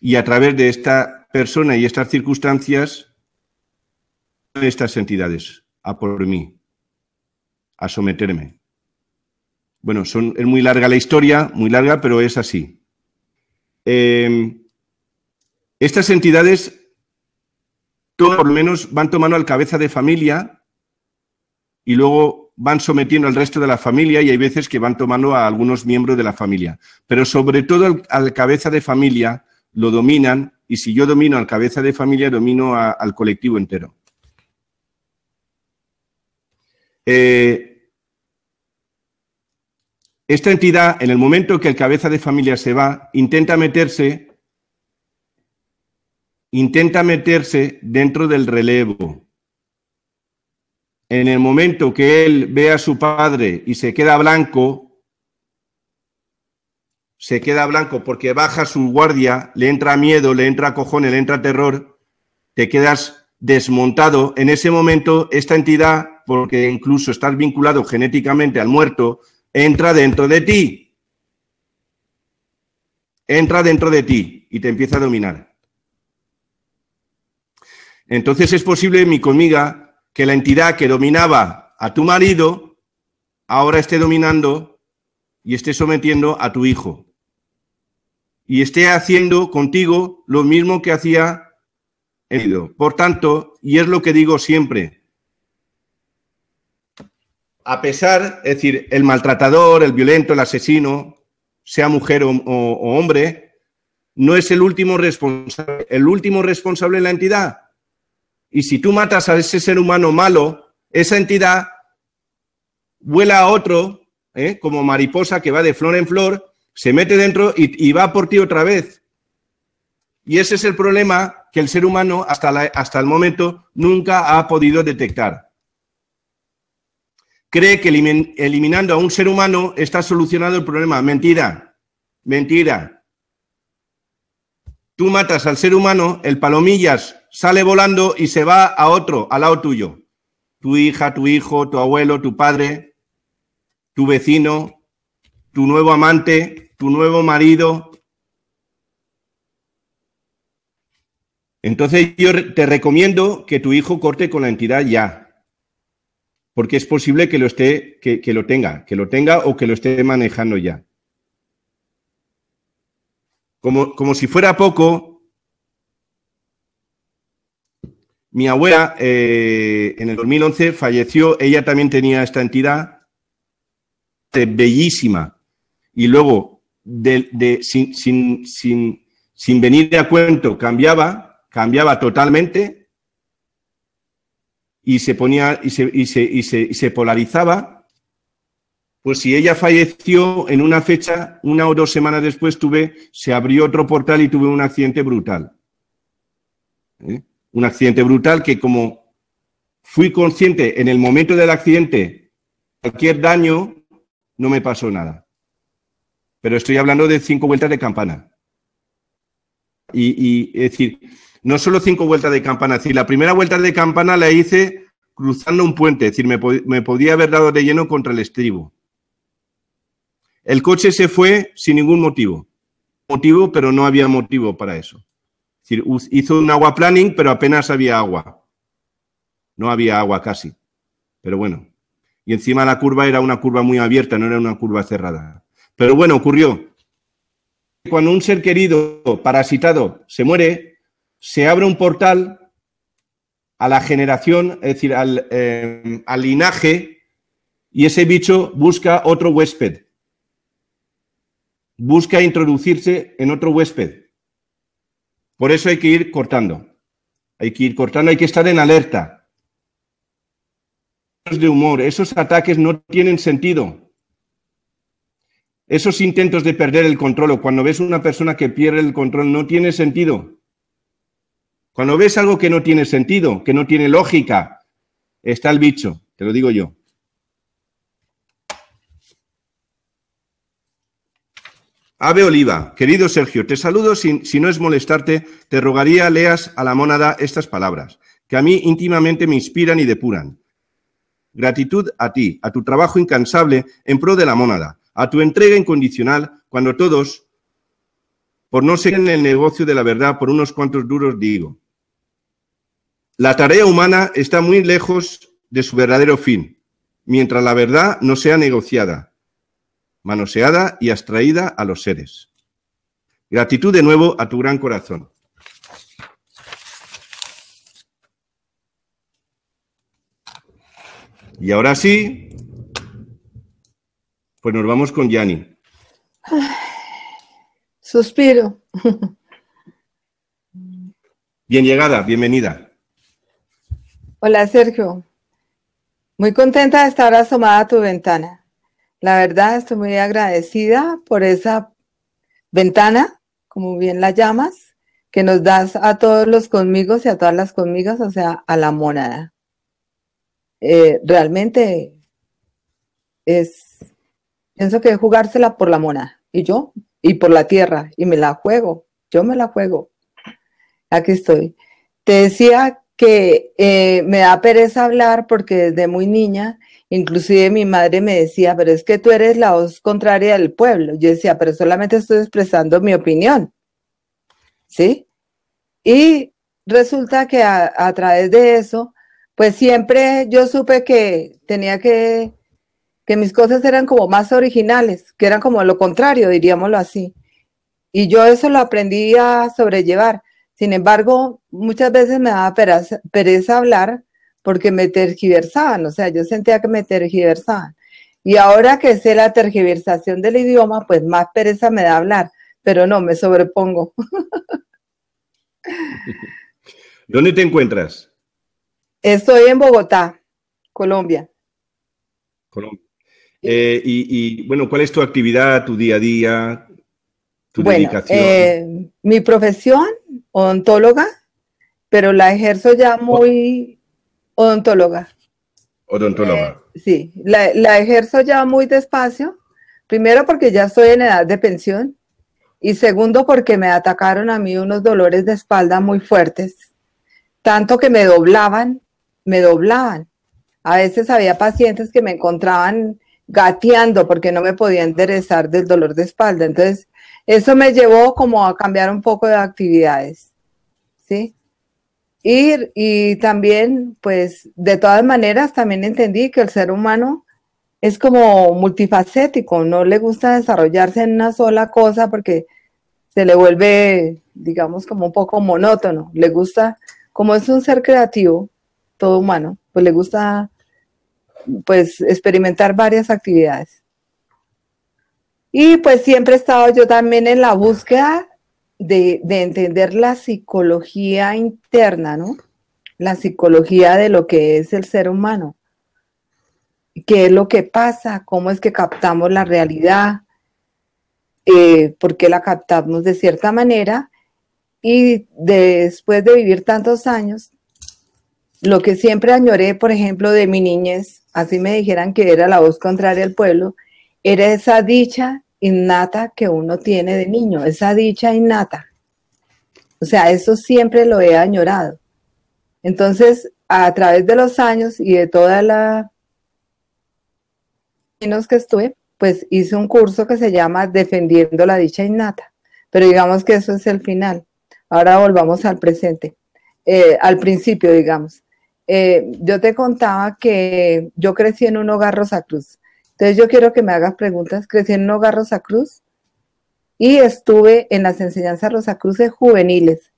y a través de esta persona y estas circunstancias, estas entidades a por mí, a someterme. Bueno, son, es muy larga la historia, muy larga, pero es así. Eh, estas entidades por lo menos van tomando al cabeza de familia y luego van sometiendo al resto de la familia y hay veces que van tomando a algunos miembros de la familia. Pero sobre todo al cabeza de familia lo dominan y si yo domino al cabeza de familia, domino al colectivo entero. Eh, esta entidad, en el momento que el cabeza de familia se va, intenta meterse intenta meterse dentro del relevo. En el momento que él ve a su padre y se queda blanco, se queda blanco porque baja su guardia, le entra miedo, le entra cojones, le entra terror, te quedas desmontado. En ese momento, esta entidad, porque incluso estás vinculado genéticamente al muerto, entra dentro de ti. Entra dentro de ti y te empieza a dominar. Entonces es posible, mi comiga, que la entidad que dominaba a tu marido ahora esté dominando y esté sometiendo a tu hijo. Y esté haciendo contigo lo mismo que hacía el Por tanto, y es lo que digo siempre, a pesar, es decir, el maltratador, el violento, el asesino, sea mujer o, hombre, no es el último responsable. El último responsable en la entidad y si tú matas a ese ser humano malo, esa entidad vuela a otro, ¿eh? como mariposa que va de flor en flor, se mete dentro y, va por ti otra vez. Y ese es el problema que el ser humano hasta, hasta el momento nunca ha podido detectar. Cree que eliminando a un ser humano está solucionado el problema. Mentira, mentira. Tú matas al ser humano, el palomillas sale volando y se va a otro, al lado tuyo. Tu hija, tu hijo, tu abuelo, tu padre, tu vecino, tu nuevo amante, tu nuevo marido. Entonces yo te recomiendo que tu hijo corte con la entidad ya, porque es posible que lo esté, que, que lo tenga, que lo tenga o que lo esté manejando ya. Como, si fuera poco, mi abuela eh, en el 2011 falleció, ella también tenía esta entidad bellísima. Y luego, de, sin, sin, sin, sin venir a cuento, cambiaba, cambiaba totalmente y se ponía y se, y se, y se, y se polarizaba pues si ella falleció en una fecha, una o dos semanas después tuve, se abrió otro portal y tuve un accidente brutal. ¿Eh? Un accidente brutal que como fui consciente en el momento del accidente, cualquier daño, no me pasó nada. Pero estoy hablando de cinco vueltas de campana. Y, es decir, no solo cinco vueltas de campana, es decir, la primera vuelta de campana la hice cruzando un puente, es decir, me, me podía haber dado de lleno contra el estribo. El coche se fue sin ningún motivo. Motivo, pero no había motivo para eso. hizo un agua planning, pero apenas había agua. No había agua casi. Pero bueno. Y encima la curva era una curva muy abierta, no era una curva cerrada. Pero bueno, ocurrió. Cuando un ser querido parasitado se muere, se abre un portal a la generación, es decir, al, eh, al linaje, y ese bicho busca otro huésped busca introducirse en otro huésped. Por eso hay que ir cortando. Hay que ir cortando, hay que estar en alerta. De humor, esos ataques no tienen sentido. Esos intentos de perder el control, cuando ves una persona que pierde el control, no tiene sentido. Cuando ves algo que no tiene sentido, que no tiene lógica, está el bicho, te lo digo yo. Ave Oliva, querido Sergio, te saludo. Si, si, no es molestarte, te rogaría leas a la mónada estas palabras, que a mí íntimamente me inspiran y depuran. Gratitud a ti, a tu trabajo incansable en pro de la mónada, a tu entrega incondicional cuando todos, por no ser en el negocio de la verdad, por unos cuantos duros digo. La tarea humana está muy lejos de su verdadero fin, mientras la verdad no sea negociada manoseada y abstraída a los seres. Gratitud de nuevo a tu gran corazón. Y ahora sí, pues nos vamos con Yanni. Suspiro. Bien llegada, bienvenida. Hola Sergio, muy contenta de estar asomada a tu ventana. La verdad, estoy muy agradecida por esa ventana, como bien la llamas, que nos das a todos los conmigos y a todas las conmigas, o sea, a la monada. Eh, realmente es, pienso que es jugársela por la monada, y yo, y por la tierra, y me la juego, yo me la juego. Aquí estoy. Te decía que eh, me da pereza hablar porque desde muy niña, inclusive mi madre me decía, pero es que tú eres la voz contraria del pueblo. Yo decía, pero solamente estoy expresando mi opinión. ¿Sí? Y resulta que a través de eso, pues siempre yo supe que tenía que, que mis cosas eran como más originales, que eran como lo contrario, diríamoslo así. Y yo eso lo aprendí a sobrellevar. Sin embargo, muchas veces me daba pereza, hablar porque me tergiversaban, o sea, yo sentía que me tergiversaban. Y ahora que sé la tergiversación del idioma, pues más pereza me da hablar, pero no, me sobrepongo. ¿Dónde te encuentras? Estoy en Bogotá, Colombia. Colombia. Eh, y, bueno, ¿cuál es tu actividad, tu día a día, tu dedicación? Eh, mi profesión odontóloga, pero la ejerzo ya muy odontóloga. Odontóloga. Eh, sí, la, la, ejerzo ya muy despacio. Primero porque ya estoy en edad de pensión y segundo porque me atacaron a mí unos dolores de espalda muy fuertes, tanto que me doblaban, me doblaban. A veces había pacientes que me encontraban gateando porque no me podía enderezar del dolor de espalda. Entonces, eso me llevó como a cambiar un poco de actividades, ¿sí? Y, y también, pues, de todas maneras, también entendí que el ser humano es como multifacético, no le gusta desarrollarse en una sola cosa porque se le vuelve, digamos, como un poco monótono. Le gusta, como es un ser creativo, todo humano, pues le gusta, pues, experimentar varias actividades. Y pues siempre he estado yo también en la búsqueda de, entender la psicología interna, ¿no? La psicología de lo que es el ser humano. ¿Qué es lo que pasa? ¿Cómo es que captamos la realidad? Eh, ¿Por qué la captamos de cierta manera? Y después de vivir tantos años, lo que siempre añoré, por ejemplo, de mi niñez, así me dijeran que era la voz contraria al pueblo, era esa dicha innata que uno tiene de niño, esa dicha innata. O sea, eso siempre lo he añorado. Entonces, a través de los años y de toda la menos que estuve, pues hice un curso que se llama Defendiendo la dicha innata. Pero digamos que eso es el final. Ahora volvamos al presente, eh, al principio, digamos. Eh, yo te contaba que yo crecí en un hogar Rosacruz. Entonces yo quiero que me hagas preguntas. Crecí en un hogar Cruz y estuve en las enseñanzas Rosa Rosacruces juveniles,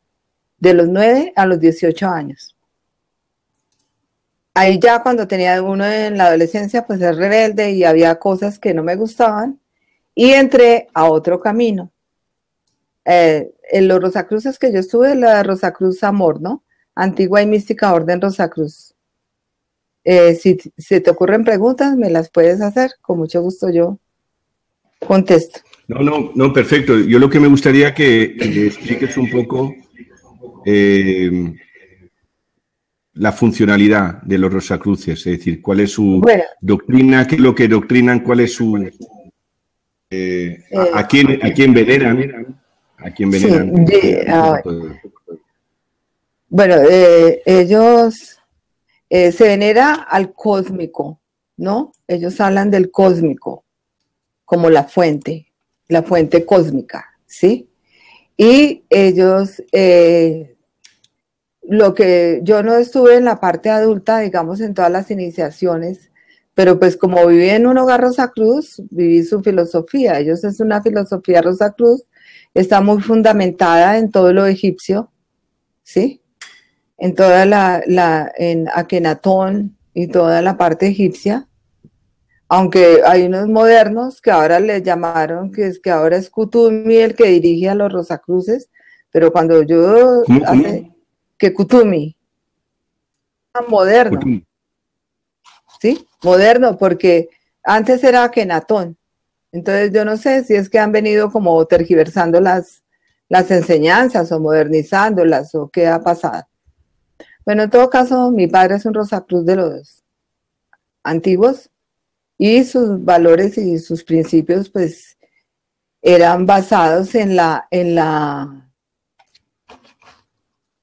de los 9 a los 18 años. Ahí ya cuando tenía uno en la adolescencia, pues era rebelde y había cosas que no me gustaban y entré a otro camino. Eh, en los Rosacruces que yo estuve, la Rosa Cruz Amor, ¿no? Antigua y mística Orden Rosacruz eh, si se te ocurren preguntas, me las puedes hacer. Con mucho gusto yo contesto. No, no, no, perfecto. Yo lo que me gustaría que, expliques un poco em, la funcionalidad de los Rosacruces, es decir, cuál es su doctrina, qué lo que doctrinan, cuál es su... Eh, eh, a, quién, veneran? ¿A veneran? Sí, ah, bueno, ellos eh, se venera al cósmico, ¿no? Ellos hablan del cósmico como la fuente, la fuente cósmica, ¿sí? Y ellos, eh, lo que yo no estuve en la parte adulta, digamos, en todas las iniciaciones, pero pues como viví en un hogar Rosa Cruz, viví su filosofía. Ellos es una filosofía Rosa Cruz, está muy fundamentada en todo lo egipcio, ¿sí? en toda la, la en Akenatón y toda la parte egipcia, aunque hay unos modernos que ahora le llamaron, que es que ahora es Kutumi el que dirige a los Rosacruces, pero cuando yo hace, que Kutumi, moderno, ¿sí? Moderno, porque antes era Akenatón. Entonces yo no sé si es que han venido como tergiversando las, las enseñanzas o modernizándolas o qué ha pasado. Bueno, en todo caso, mi padre es un Rosacruz de los antiguos y sus valores y sus principios pues eran basados en la, en la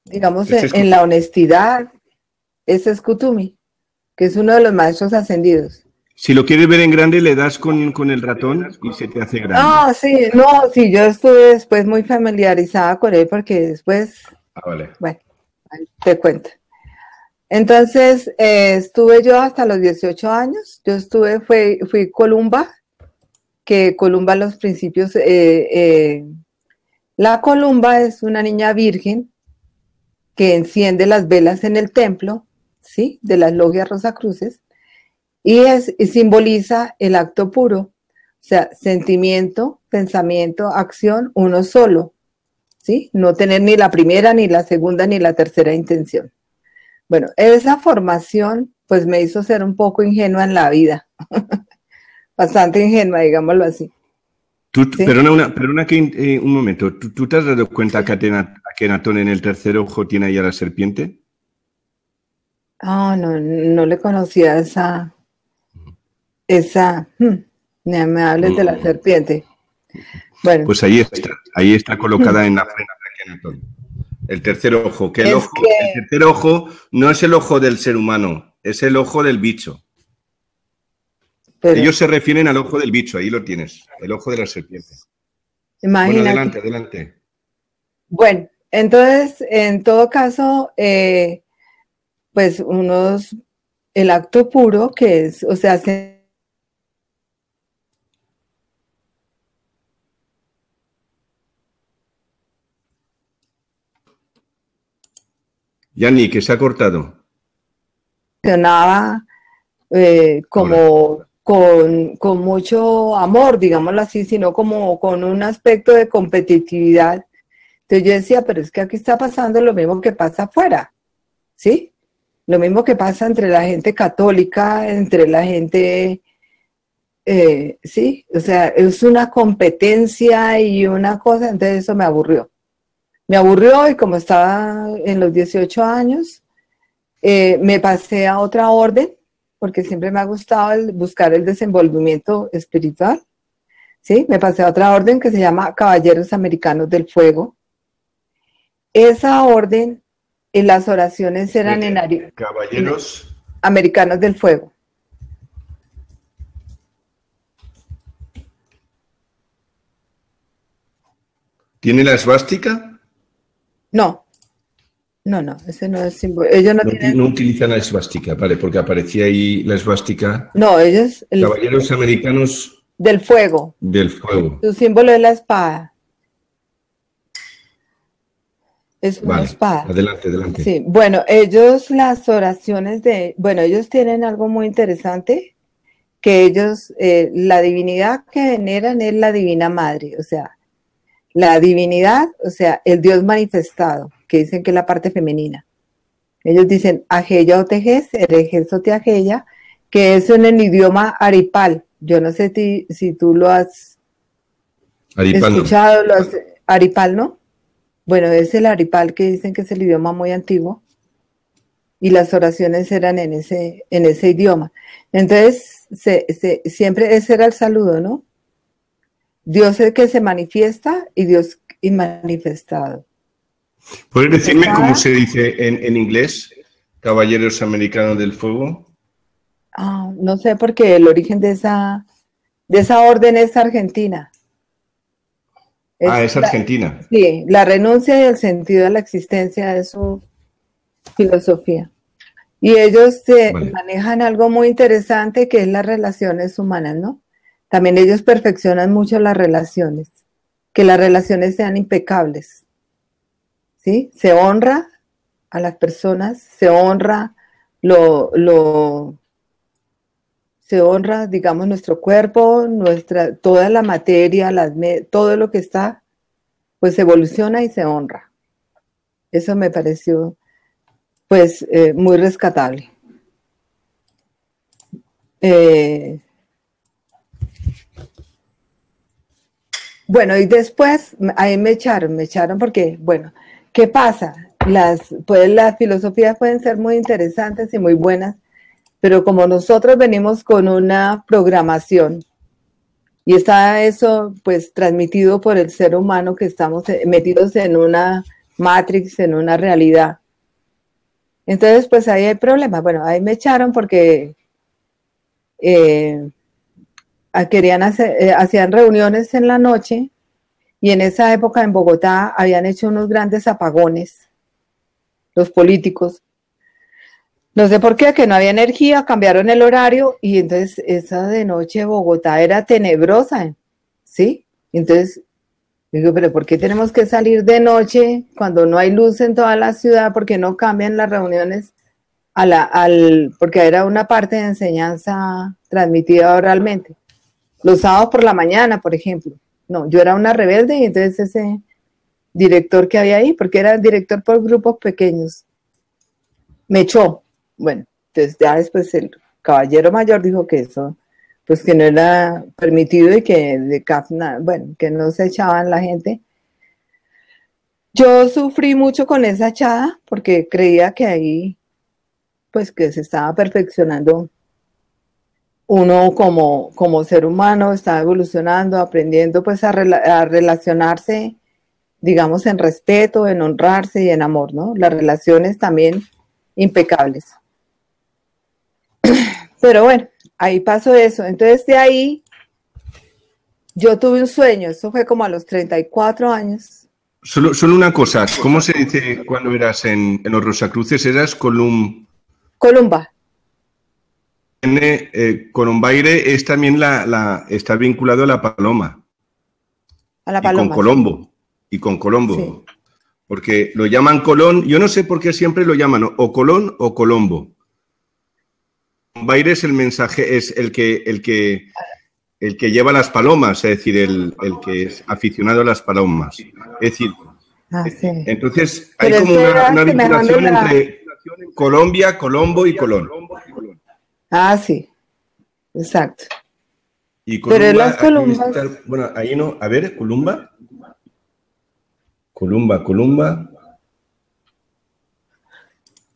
digamos, en, la honestidad. Ese es Kutumi, que es uno de los maestros ascendidos. Si lo quieres ver en grande, le das con, con el ratón y se te hace grande. Ah, sí, no, sí, yo estuve después muy familiarizada con él porque después... Ah, vale. Bueno te cuento. Entonces, eh, estuve yo hasta los 18 años. Yo estuve, fui, Columba, que Columba los principios... Eh, eh, la Columba es una niña virgen que enciende las velas en el templo, ¿sí? De las logias Rosacruces, y, es, y simboliza el acto puro, o sea, sentimiento, pensamiento, acción, uno solo. No tener ni la primera, ni la segunda, ni la tercera intención. Bueno, esa formación pues me hizo ser un poco ingenua en la vida, bastante ingenua, digámoslo así. Tú, Perdona, una, que, eh, un momento, ¿Tú, ¿Tú, te has dado cuenta que Natón en el tercer ojo tiene ahí a la serpiente? Ah, no, no le conocía esa, esa, hmm, me hables de la mm. serpiente. Pues ahí está, ahí está colocada en la frente de El tercer ojo, que el, ojo, tercer ojo no es el ojo del ser humano, es el ojo del bicho. Ellos se refieren al ojo del bicho, ahí lo tienes, el ojo de la serpiente. Imagínate. adelante, adelante. Bueno, entonces, en todo caso, eh, pues unos, el acto puro, que es, o sea, se ni que se ha cortado. Que nada, eh, como con, con, mucho amor, digámoslo así, sino como con un aspecto de competitividad. Entonces yo decía, pero es que aquí está pasando lo mismo que pasa afuera, ¿sí? Lo mismo que pasa entre la gente católica, entre la gente, eh, ¿sí? O sea, es una competencia y una cosa, entonces eso me aburrió me aburrió y como estaba en los 18 años, eh, me pasé a otra orden porque siempre me ha gustado buscar el desenvolvimiento espiritual. ¿sí? Me pasé a otra orden que se llama Caballeros Americanos del Fuego. Esa orden, en eh, las oraciones eran en en... Caballeros. Americanos del Fuego. ¿Tiene la esvástica? No, no, no, ese no es símbolo. Ellos no, tienen... utilizan la esvástica, ¿vale? Porque aparecía ahí la esvástica. No, ellos. Caballeros americanos. Del fuego. Del fuego. Su símbolo es la espada. Es una espada. Adelante, adelante. Sí, bueno, ellos, las oraciones de. Bueno, ellos tienen algo muy interesante: que ellos, eh, la divinidad que generan es la Divina Madre, o sea, la divinidad, o sea, el Dios manifestado, que dicen que es la parte femenina. Ellos dicen Ajeya o Tejes, o te Ageya, que es en el idioma aripal. Yo no sé si tú lo has escuchado, lo aripal, ¿no? Bueno, es el aripal que dicen que es el idioma muy antiguo y las oraciones eran en ese, en ese idioma. Entonces, siempre ese era el saludo, ¿no? Dios es que se manifiesta y Dios y manifestado. ¿Puedes decirme cómo se dice en, inglés, Caballeros Americanos del Fuego? Ah, no sé, porque el origen de esa, de esa orden es Argentina. ah, es Argentina. sí, la renuncia y el sentido de la existencia es su filosofía. Y ellos se eh, manejan algo muy interesante que es las relaciones humanas, ¿no? También ellos perfeccionan mucho las relaciones, que las relaciones sean impecables. ¿Sí? Se honra a las personas, se honra lo, se honra, digamos, nuestro cuerpo, nuestra, toda la materia, todo lo que está, pues evoluciona y se honra. Eso me pareció, pues, eh, muy rescatable. Eh, Bueno, y después ahí me echaron, me echaron porque, bueno, ¿qué pasa? Las, pues, las filosofías pueden ser muy interesantes y muy buenas, pero como nosotros venimos con una programación y está eso pues transmitido por el ser humano que estamos e, metidos en una matrix, en una realidad. Entonces pues ahí hay problemas. Bueno, ahí me echaron porque eh, Ah, querían eh, hacían reuniones en la noche y en esa época en Bogotá habían hecho unos grandes apagones los políticos. No sé por qué, que no había energía, cambiaron el horario y entonces esa de noche Bogotá era tenebrosa, ¿sí? Entonces digo, pero ¿por qué tenemos que salir de noche cuando no hay luz en toda la ciudad? ¿Por qué no cambian las reuniones? A la, al, porque era una parte de enseñanza transmitida oralmente los sábados por la mañana, por ejemplo. No, yo era una rebelde y entonces ese director que había ahí, porque era director por grupos pequeños, me echó. Bueno, entonces ya después el caballero mayor dijo que eso, pues que no era permitido y que de CAFNA, bueno, que no se echaban la gente. Yo sufrí mucho con esa echada porque creía que ahí, pues que se estaba perfeccionando uno como, como ser humano está evolucionando, aprendiendo pues a, relacionarse, digamos, en respeto, en honrarse y en amor, ¿no? Las relaciones también impecables. Pero bueno, ahí pasó eso. Entonces de ahí yo tuve un sueño, eso fue como a los 34 años. Solo, una cosa, ¿cómo se dice cuando eras en, los Rosacruces? ¿Eras Colum... Columba eh, Colombaire es también la, la, está vinculado a la paloma. Y con Colombo. Y con Colombo. Porque lo llaman Colón, yo no sé por qué siempre lo llaman o Colón o Colombo. Colombaire es el mensaje, es el que, el que, el que lleva las palomas, es decir, el, que es aficionado a las palomas. Es decir, ah, entonces hay como este una, una este vinculación entre Colombia, Colombo y Colón. Ah, sí, exacto. Y Pero las columbas... bueno, ahí no, a ver, Columba. Columba, Columba.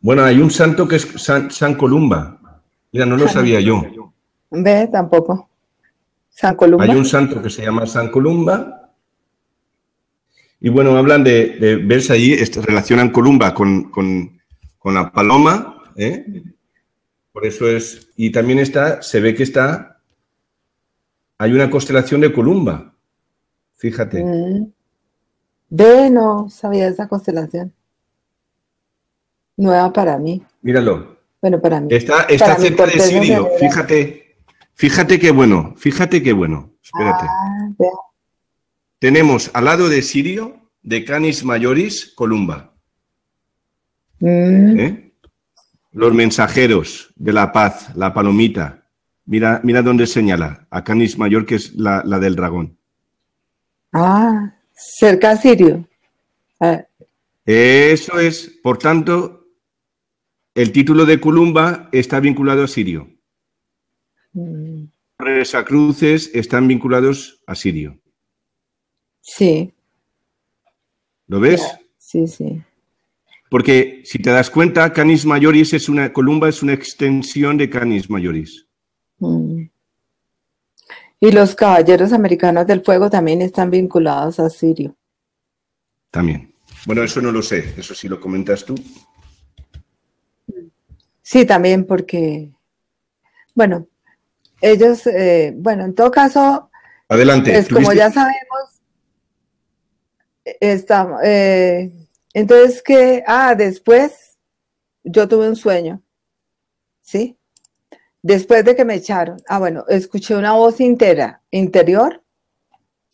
Bueno, hay un santo que es San, Columba. Mira, no lo sabía yo. Ve, tampoco. San Columba. Hay un santo que se llama San Columba. Y bueno, hablan de, de verse allí, relacionan Columba con, con la paloma, ¿eh? Por eso es. Y también está, se ve que está. Hay una constelación de Columba. Fíjate. Mm. Ve, no sabía esa constelación. Nueva para mí. Míralo. Bueno, para mí. Está, cerca de Sirio, fíjate. Fíjate qué bueno, fíjate qué bueno. Espérate. Ah, Tenemos al lado de Sirio, de Canis Majoris, Columba. Mm. ¿Eh? los mensajeros de la paz, la palomita. Mira, mira dónde señala, a Canis Mayor, que es la, del dragón. Ah, cerca a Sirio. Ah. Eso es, por tanto, el título de Columba está vinculado a Sirio. Las mm. cruces están vinculados a Sirio. Sí. ¿Lo ves? Sí, sí. Porque si te das cuenta, Canis Majoris es una columba, es una extensión de Canis Majoris. Mm. Y los caballeros americanos del fuego también están vinculados a Sirio. También. Bueno, eso no lo sé, eso sí lo comentas tú. Sí, también porque, bueno, ellos, eh, bueno, en todo caso, Adelante. Pues, como ya sabemos, eh, estamos, eh, entonces, que, ah, después yo tuve un sueño, ¿sí? Después de que me echaron, ah, bueno, escuché una voz intera, interior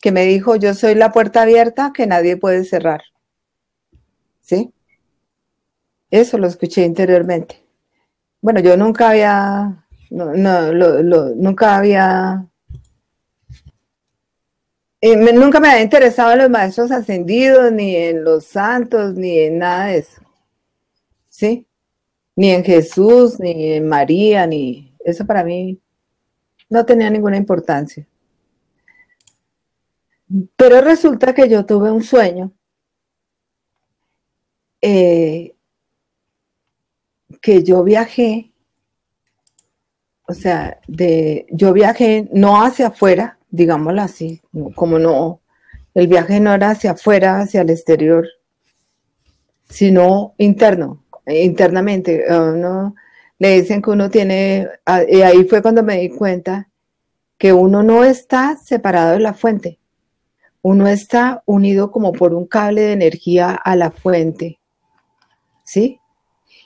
que me dijo, yo soy la puerta abierta que nadie puede cerrar, ¿sí? Eso lo escuché interiormente. Bueno, yo nunca había, no, no nunca había eh, nunca me había interesado en los maestros ascendidos, ni en los santos, ni en nada de eso. ¿Sí? Ni en Jesús, ni en María, ni... Eso para mí no tenía ninguna importancia. Pero resulta que yo tuve un sueño eh, que yo viajé, o sea, de, yo viajé no hacia afuera, digámoslo así, como no, el viaje no era hacia afuera, hacia el exterior, sino interno, internamente. le dicen que uno tiene, y ahí fue cuando me di cuenta que uno no está separado de la fuente, uno está unido como por un cable de energía a la fuente, ¿sí?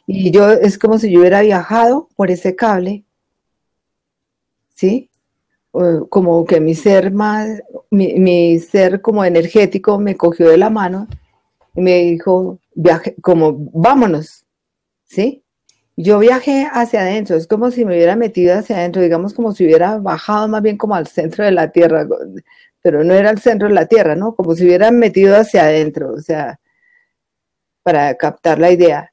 Y yo es como si yo hubiera viajado por ese cable, ¿sí? como que mi ser más, mi, ser como energético me cogió de la mano y me dijo, viaje, como vámonos, ¿sí? Yo viajé hacia adentro, es como si me hubiera metido hacia adentro, digamos como si hubiera bajado más bien como al centro de la tierra, pero no era el centro de la tierra, ¿no? Como si hubiera metido hacia adentro, o sea, para captar la idea.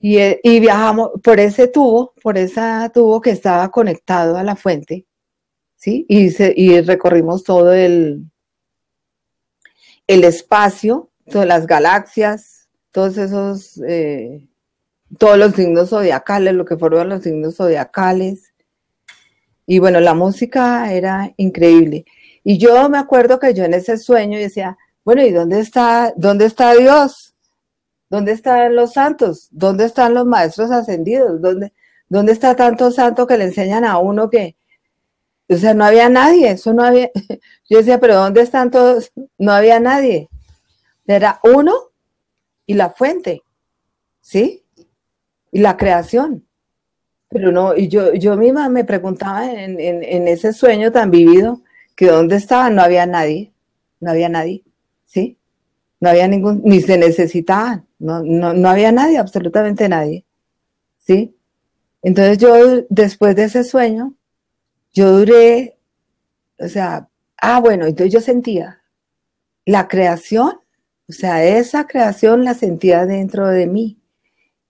Y, eh, y viajamos por ese tubo, por ese tubo que estaba conectado a la fuente, ¿sí? Y, y recorrimos todo el, el espacio, todas las galaxias, todos esos, eh, todos los signos zodiacales, lo que fueron los signos zodiacales. Y bueno, la música era increíble. Y yo me acuerdo que yo en ese sueño decía, bueno, ¿y dónde está, dónde está Dios? ¿Dónde están los santos? ¿Dónde están los maestros ascendidos? ¿Dónde, dónde está tanto santo que le enseñan a uno que, o sea, no había nadie, eso no había. Yo decía, pero ¿dónde están todos? No había nadie. Era uno y la fuente, ¿sí? Y la creación. Pero no, y yo, yo misma me preguntaba en, ese sueño tan vivido que dónde estaba, no había nadie, no había nadie, ¿sí? No había ningún, ni se necesitaban, no, no había nadie, absolutamente nadie, ¿sí? Entonces yo después de ese sueño yo duré, o sea, ah, bueno, entonces yo sentía la creación, o sea, esa creación la sentía dentro de mí,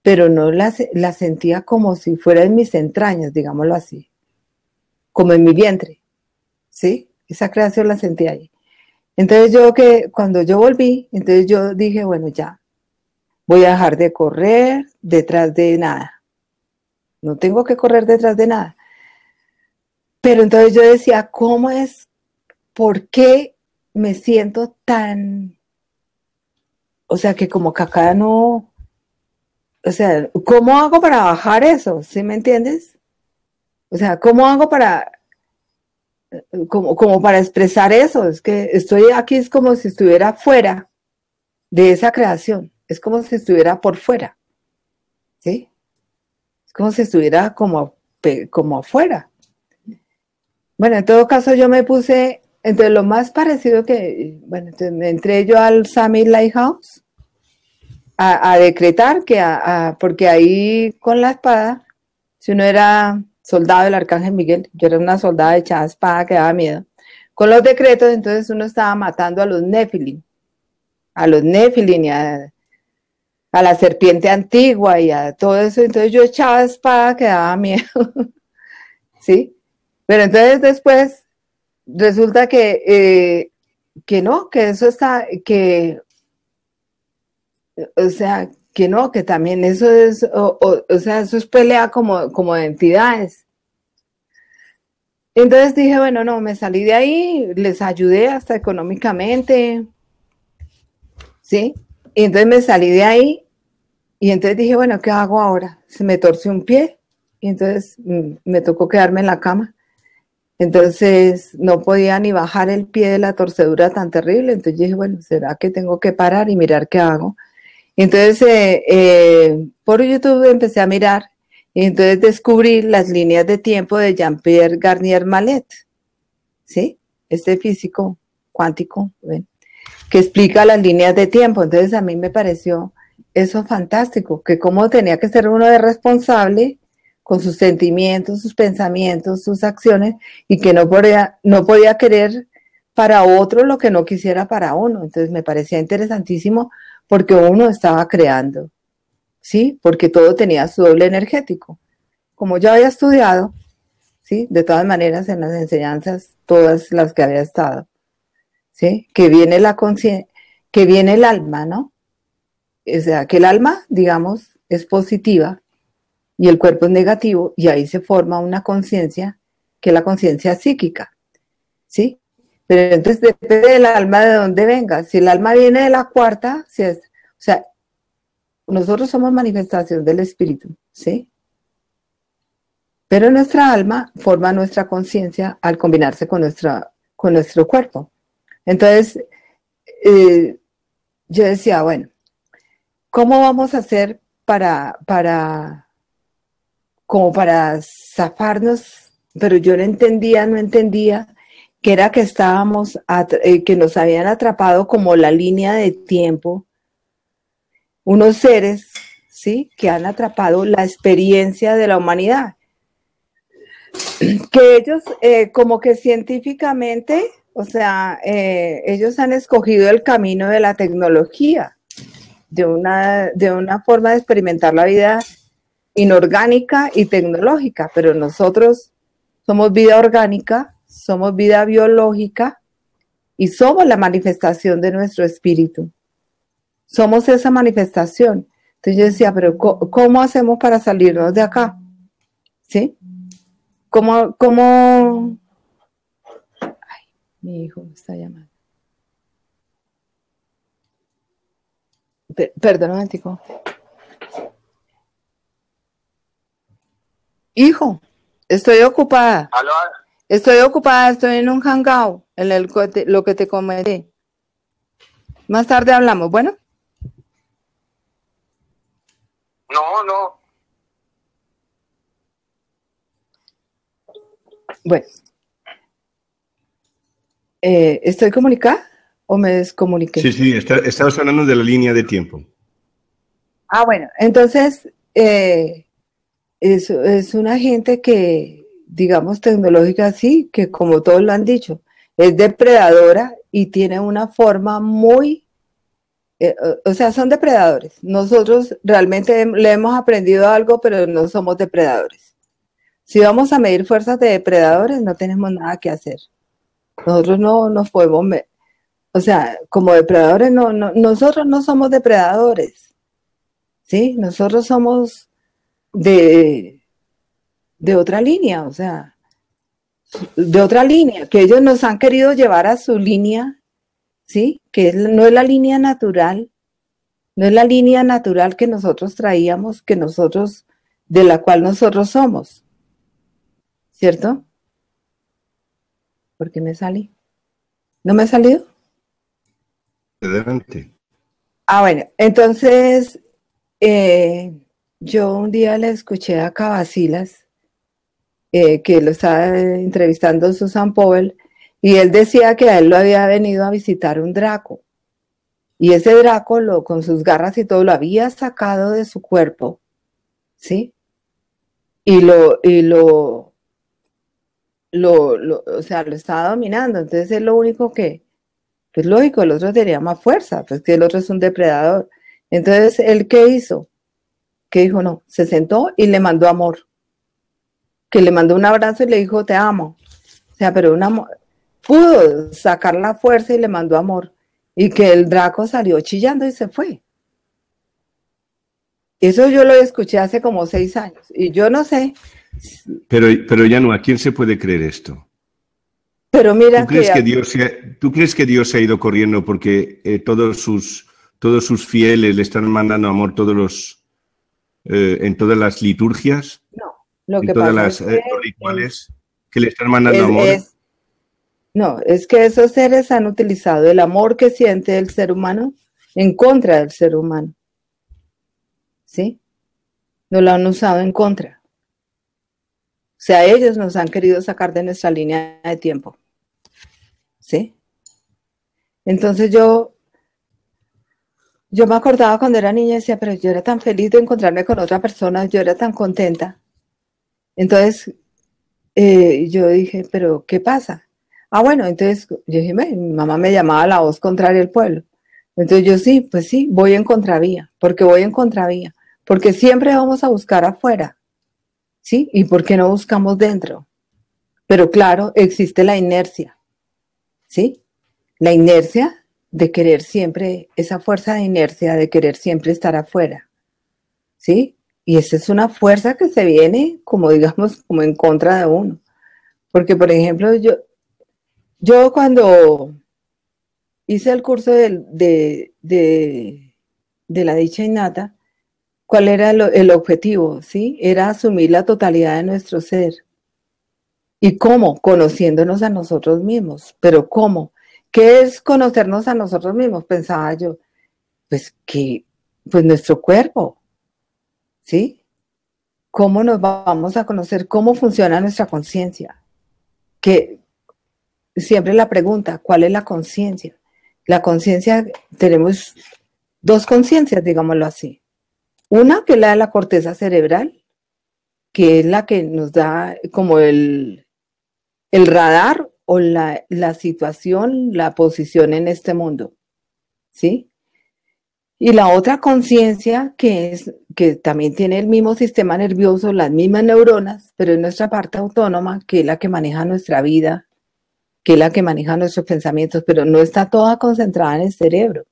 pero no la, sentía como si fuera en mis entrañas, digámoslo así, como en mi vientre, ¿sí? Esa creación la sentía ahí. Entonces yo que cuando yo volví, entonces yo dije, bueno, ya, voy a dejar de correr detrás de nada. No tengo que correr detrás de nada. Pero entonces yo decía, ¿cómo es? ¿Por qué me siento tan... O sea, que como que acá no... O sea, ¿cómo hago para bajar eso? ¿Sí me entiendes? O sea, ¿cómo hago para... Como, para expresar eso? Es que estoy aquí, es como si estuviera fuera de esa creación. Es como si estuviera por fuera. ¿Sí? Es como si estuviera como, como afuera. Bueno, en todo caso yo me puse, entre lo más parecido que, bueno, entonces me entré yo al Sammy Lighthouse a, decretar que, porque ahí con la espada, si uno era soldado del Arcángel Miguel, yo era una soldada echada espada que daba miedo, con los decretos entonces uno estaba matando a los Nephilim, a los Nephilim y a, a la serpiente antigua y a todo eso, entonces yo echaba espada que daba miedo, ¿sí? Pero entonces después resulta que, eh, que no, que eso está, que, o sea, que no, que también eso es, sea, eso es pelea como, como de entidades. Entonces dije, bueno, no, me salí de ahí, les ayudé hasta económicamente, ¿sí? Y entonces me salí de ahí y entonces dije, bueno, ¿qué hago ahora? Se me torció un pie y entonces mm, me tocó quedarme en la cama. Entonces no podía ni bajar el pie de la torcedura tan terrible. Entonces dije, bueno, ¿será que tengo que parar y mirar qué hago? entonces eh, eh, por YouTube empecé a mirar y entonces descubrí las líneas de tiempo de Jean-Pierre Garnier Malet, ¿sí? Este físico cuántico, que explica las líneas de tiempo. Entonces a mí me pareció eso fantástico, que como tenía que ser uno de responsable con sus sentimientos, sus pensamientos, sus acciones, y que no podía, no podía querer para otro lo que no quisiera para uno. Entonces me parecía interesantísimo porque uno estaba creando, ¿sí? Porque todo tenía su doble energético. Como yo había estudiado, ¿sí? De todas maneras, en las enseñanzas, todas las que había estado, ¿sí? Que viene la conciencia, que viene el alma, ¿no? O sea, que el alma, digamos, es positiva, y el cuerpo es negativo y ahí se forma una conciencia que es la conciencia psíquica, ¿sí? Pero entonces depende del alma de dónde venga. Si el alma viene de la cuarta, si es, o sea, nosotros somos manifestación del espíritu, ¿sí? Pero nuestra alma forma nuestra conciencia al combinarse con, nuestra, con nuestro cuerpo. Entonces, eh, yo decía, bueno, ¿cómo vamos a hacer para, para como para zafarnos, pero yo no entendía, no entendía que era que estábamos, eh, que nos habían atrapado como la línea de tiempo, unos seres, ¿sí? Que han atrapado la experiencia de la humanidad. Que ellos, eh, como que científicamente, o sea, eh, ellos han escogido el camino de la tecnología, de una, de una forma de experimentar la vida inorgánica y tecnológica, pero nosotros somos vida orgánica, somos vida biológica y somos la manifestación de nuestro espíritu. Somos esa manifestación. Entonces yo decía, pero ¿cómo hacemos para salirnos de acá? ¿Sí? ¿Cómo, cómo... Ay, mi hijo me está llamando. perdón hijo, estoy ocupada. Estoy ocupada, estoy en un hangout, en el, lo que te comenté. Más tarde hablamos, ¿bueno? No, no. Bueno. Eh, ¿Estoy comunicada o me descomuniqué? Sí, sí, estaba hablando de la línea de tiempo. Ah, bueno, entonces... Eh, es, una gente que, digamos, tecnológica, sí, que como todos lo han dicho, es depredadora y tiene una forma muy eh, o sea, son depredadores. Nosotros realmente le hemos aprendido algo, pero no somos depredadores. Si vamos a medir fuerzas de depredadores, no tenemos nada que hacer. Nosotros no nos podemos, o sea, como depredadores, no, no, nosotros no somos depredadores. ¿Sí? Nosotros somos de, otra línea, o sea, de otra línea, que ellos nos han querido llevar a su línea, ¿sí? Que no es la línea natural, no es la línea natural que nosotros traíamos, que nosotros, de la cual nosotros somos, ¿cierto? ¿Por qué me salí? ¿No me ha salido? Ah, bueno, entonces, eh, yo un día le escuché a Cabasilas eh, que lo estaba eh, entrevistando Susan Powell, y él decía que a él lo había venido a visitar un draco. Y ese draco, lo, con sus garras y todo, lo había sacado de su cuerpo, ¿sí? Y lo, y lo, o sea, lo estaba dominando. Entonces es lo único que, pues lógico, el otro tenía más fuerza, pues que el otro es un depredador. Entonces, ¿él qué hizo? que dijo no, se sentó y le mandó amor, que le mandó un abrazo y le dijo te amo. O sea, pero un amor, pudo sacar la fuerza y le mandó amor. Y que el Draco salió chillando y se fue. Eso yo lo escuché hace como seis años. Y yo no sé. Pero, pero ya no, ¿a quién se puede creer esto? Pero mira ¿Tú crees que, Dios se ha, ¿Tú crees que Dios ha ido corriendo porque eh, todos, sus, todos sus fieles le están mandando amor todos los, eh, en todas las liturgias, no, lo que en todas las eh, rituales que le están mandando amor. no, es que esos seres han utilizado el amor que siente el ser humano en contra del ser humano. ¿Sí? No lo han usado en contra. O sea, ellos nos han querido sacar de nuestra línea de tiempo. ¿Sí? Entonces yo yo me acordaba cuando era niña y decía, pero yo era tan feliz de encontrarme con otra persona, yo era tan contenta. Entonces, eh, yo dije, pero ¿qué pasa? Ah, bueno, entonces yo dije, mi mamá me llamaba la voz contraria al pueblo. Entonces yo sí, pues sí, voy en contravía, porque voy en contravía, porque siempre vamos a buscar afuera, ¿sí? ¿Y por qué no buscamos dentro? Pero claro, existe la inercia, ¿sí? La inercia de querer siempre, esa fuerza de inercia, de querer siempre estar afuera. ¿Sí? Y esa es una fuerza que se viene, como digamos, como en contra de uno. Porque, por ejemplo, yo, yo cuando hice el curso de, de, la dicha innata, ¿cuál era el objetivo? ¿Sí? Era asumir la totalidad de nuestro ser. ¿Y cómo? Conociéndonos a nosotros mismos. ¿Pero cómo? ¿Qué es conocernos a nosotros mismos? Pensaba yo, pues que, pues nuestro cuerpo, ¿sí? ¿Cómo nos vamos a conocer? ¿Cómo funciona nuestra conciencia? Que siempre la pregunta, ¿cuál es la conciencia? La conciencia, tenemos dos conciencias, digámoslo así. Una que es la de la corteza cerebral, que es la que nos da como el, el radar o la, situación, la posición en este mundo. ¿Sí? Y la otra conciencia que es que también tiene el mismo sistema nervioso, las mismas neuronas, pero es nuestra parte autónoma, que es la que maneja nuestra vida, que es la que maneja nuestros pensamientos, pero no está toda concentrada en el cerebro.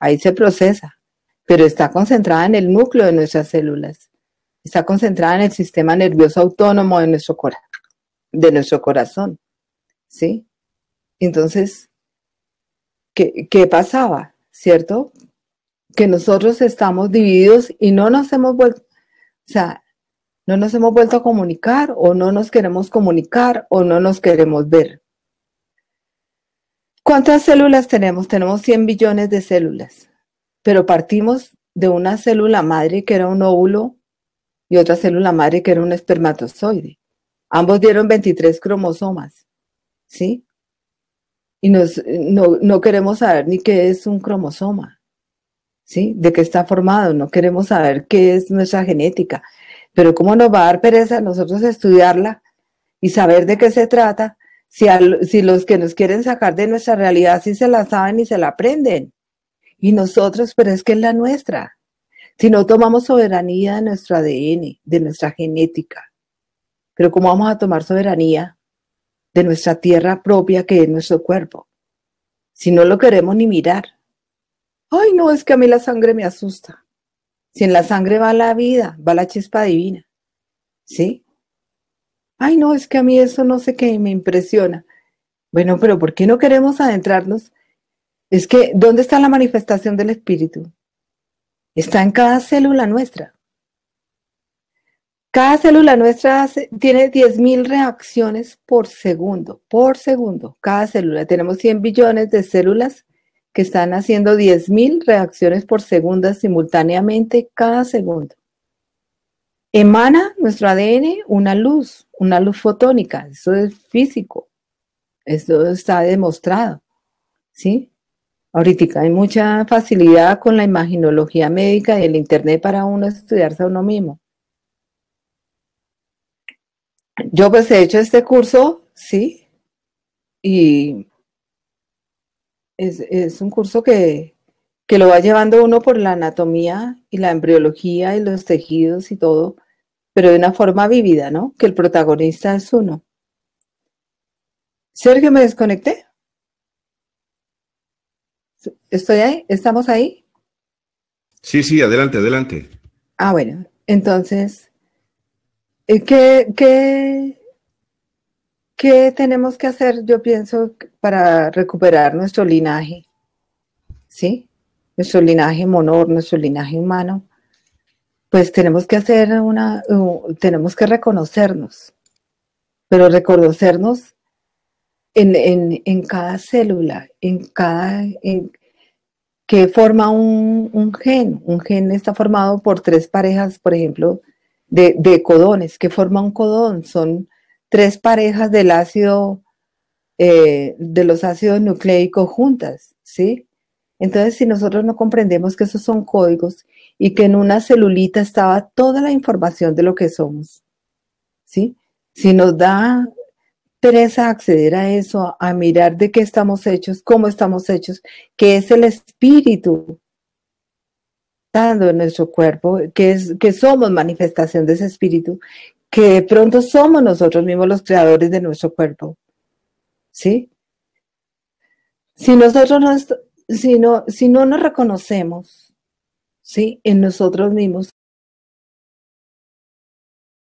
Ahí se procesa, pero está concentrada en el núcleo de nuestras células. Está concentrada en el sistema nervioso autónomo de nuestro, de nuestro corazón. ¿sí? Entonces, ¿qué, pasaba? ¿Cierto? Que nosotros estamos divididos y no nos hemos vuelto, o sea, no nos hemos vuelto a comunicar o no nos queremos comunicar o no nos queremos ver. ¿Cuántas células tenemos? Tenemos 100 billones de células, pero partimos de una célula madre que era un óvulo y otra célula madre que era un espermatozoide. Ambos dieron 23 cromosomas. ¿sí? Y nos, eh, no, queremos saber ni qué es un cromosoma, ¿sí? De qué está formado, no queremos saber qué es nuestra genética. Pero ¿cómo nos va a dar pereza a nosotros estudiarla y saber de qué se trata si, si los que nos quieren sacar de nuestra realidad sí se la saben y se la aprenden? Y nosotros, pero es que es la nuestra. Si no tomamos soberanía de nuestro ADN, de nuestra genética, pero ¿cómo vamos a tomar soberanía de nuestra tierra propia que es nuestro cuerpo. Si no lo queremos ni mirar. Ay, no, es que a mí la sangre me asusta. Si en la sangre va la vida, va la chispa divina. ¿Sí? Ay, no, es que a mí eso no sé qué me impresiona. Bueno, pero ¿por qué no queremos adentrarnos? Es que, ¿dónde está la manifestación del Espíritu? Está en cada célula nuestra. Cada célula nuestra tiene 10.000 reacciones por segundo, por segundo, cada célula. Tenemos 100 billones de células que están haciendo 10.000 reacciones por segundo simultáneamente cada segundo. Emana nuestro ADN una luz, una luz fotónica. Eso es físico. Esto está demostrado. ¿Sí? Ahorita hay mucha facilidad con la imaginología médica y el Internet para uno estudiarse a uno mismo. Yo pues he hecho este curso, sí, y es, un curso que, que lo va llevando uno por la anatomía y la embriología y los tejidos y todo, pero de una forma vívida, ¿no? Que el protagonista es uno. Sergio, ¿me desconecté? ¿Estoy ahí? ¿Estamos ahí? Sí, sí, adelante, adelante. Ah, bueno, entonces eh, ¿Qué, qué, tenemos que hacer, yo pienso, para recuperar nuestro linaje? ¿Sí? Nuestro linaje monor, nuestro linaje humano. Pues tenemos que hacer una, tenemos que reconocernos, pero reconocernos en, cada célula, en cada, en, que forma un, un, gen. Un gen está formado por tres parejas, por ejemplo, de, codones. que forma un codón? Son tres parejas del ácido, eh, de los ácidos nucleicos juntas, ¿sí? Entonces, si nosotros no comprendemos que esos son códigos y que en una celulita estaba toda la información de lo que somos, ¿sí? Si nos da pereza acceder a eso, a, mirar de qué estamos hechos, cómo estamos hechos, que es el espíritu en nuestro cuerpo, que, es, que somos manifestación de ese espíritu, que de pronto somos nosotros mismos los creadores de nuestro cuerpo. ¿Sí? Si nosotros no, si si no nos reconocemos ¿sí? en nosotros mismos,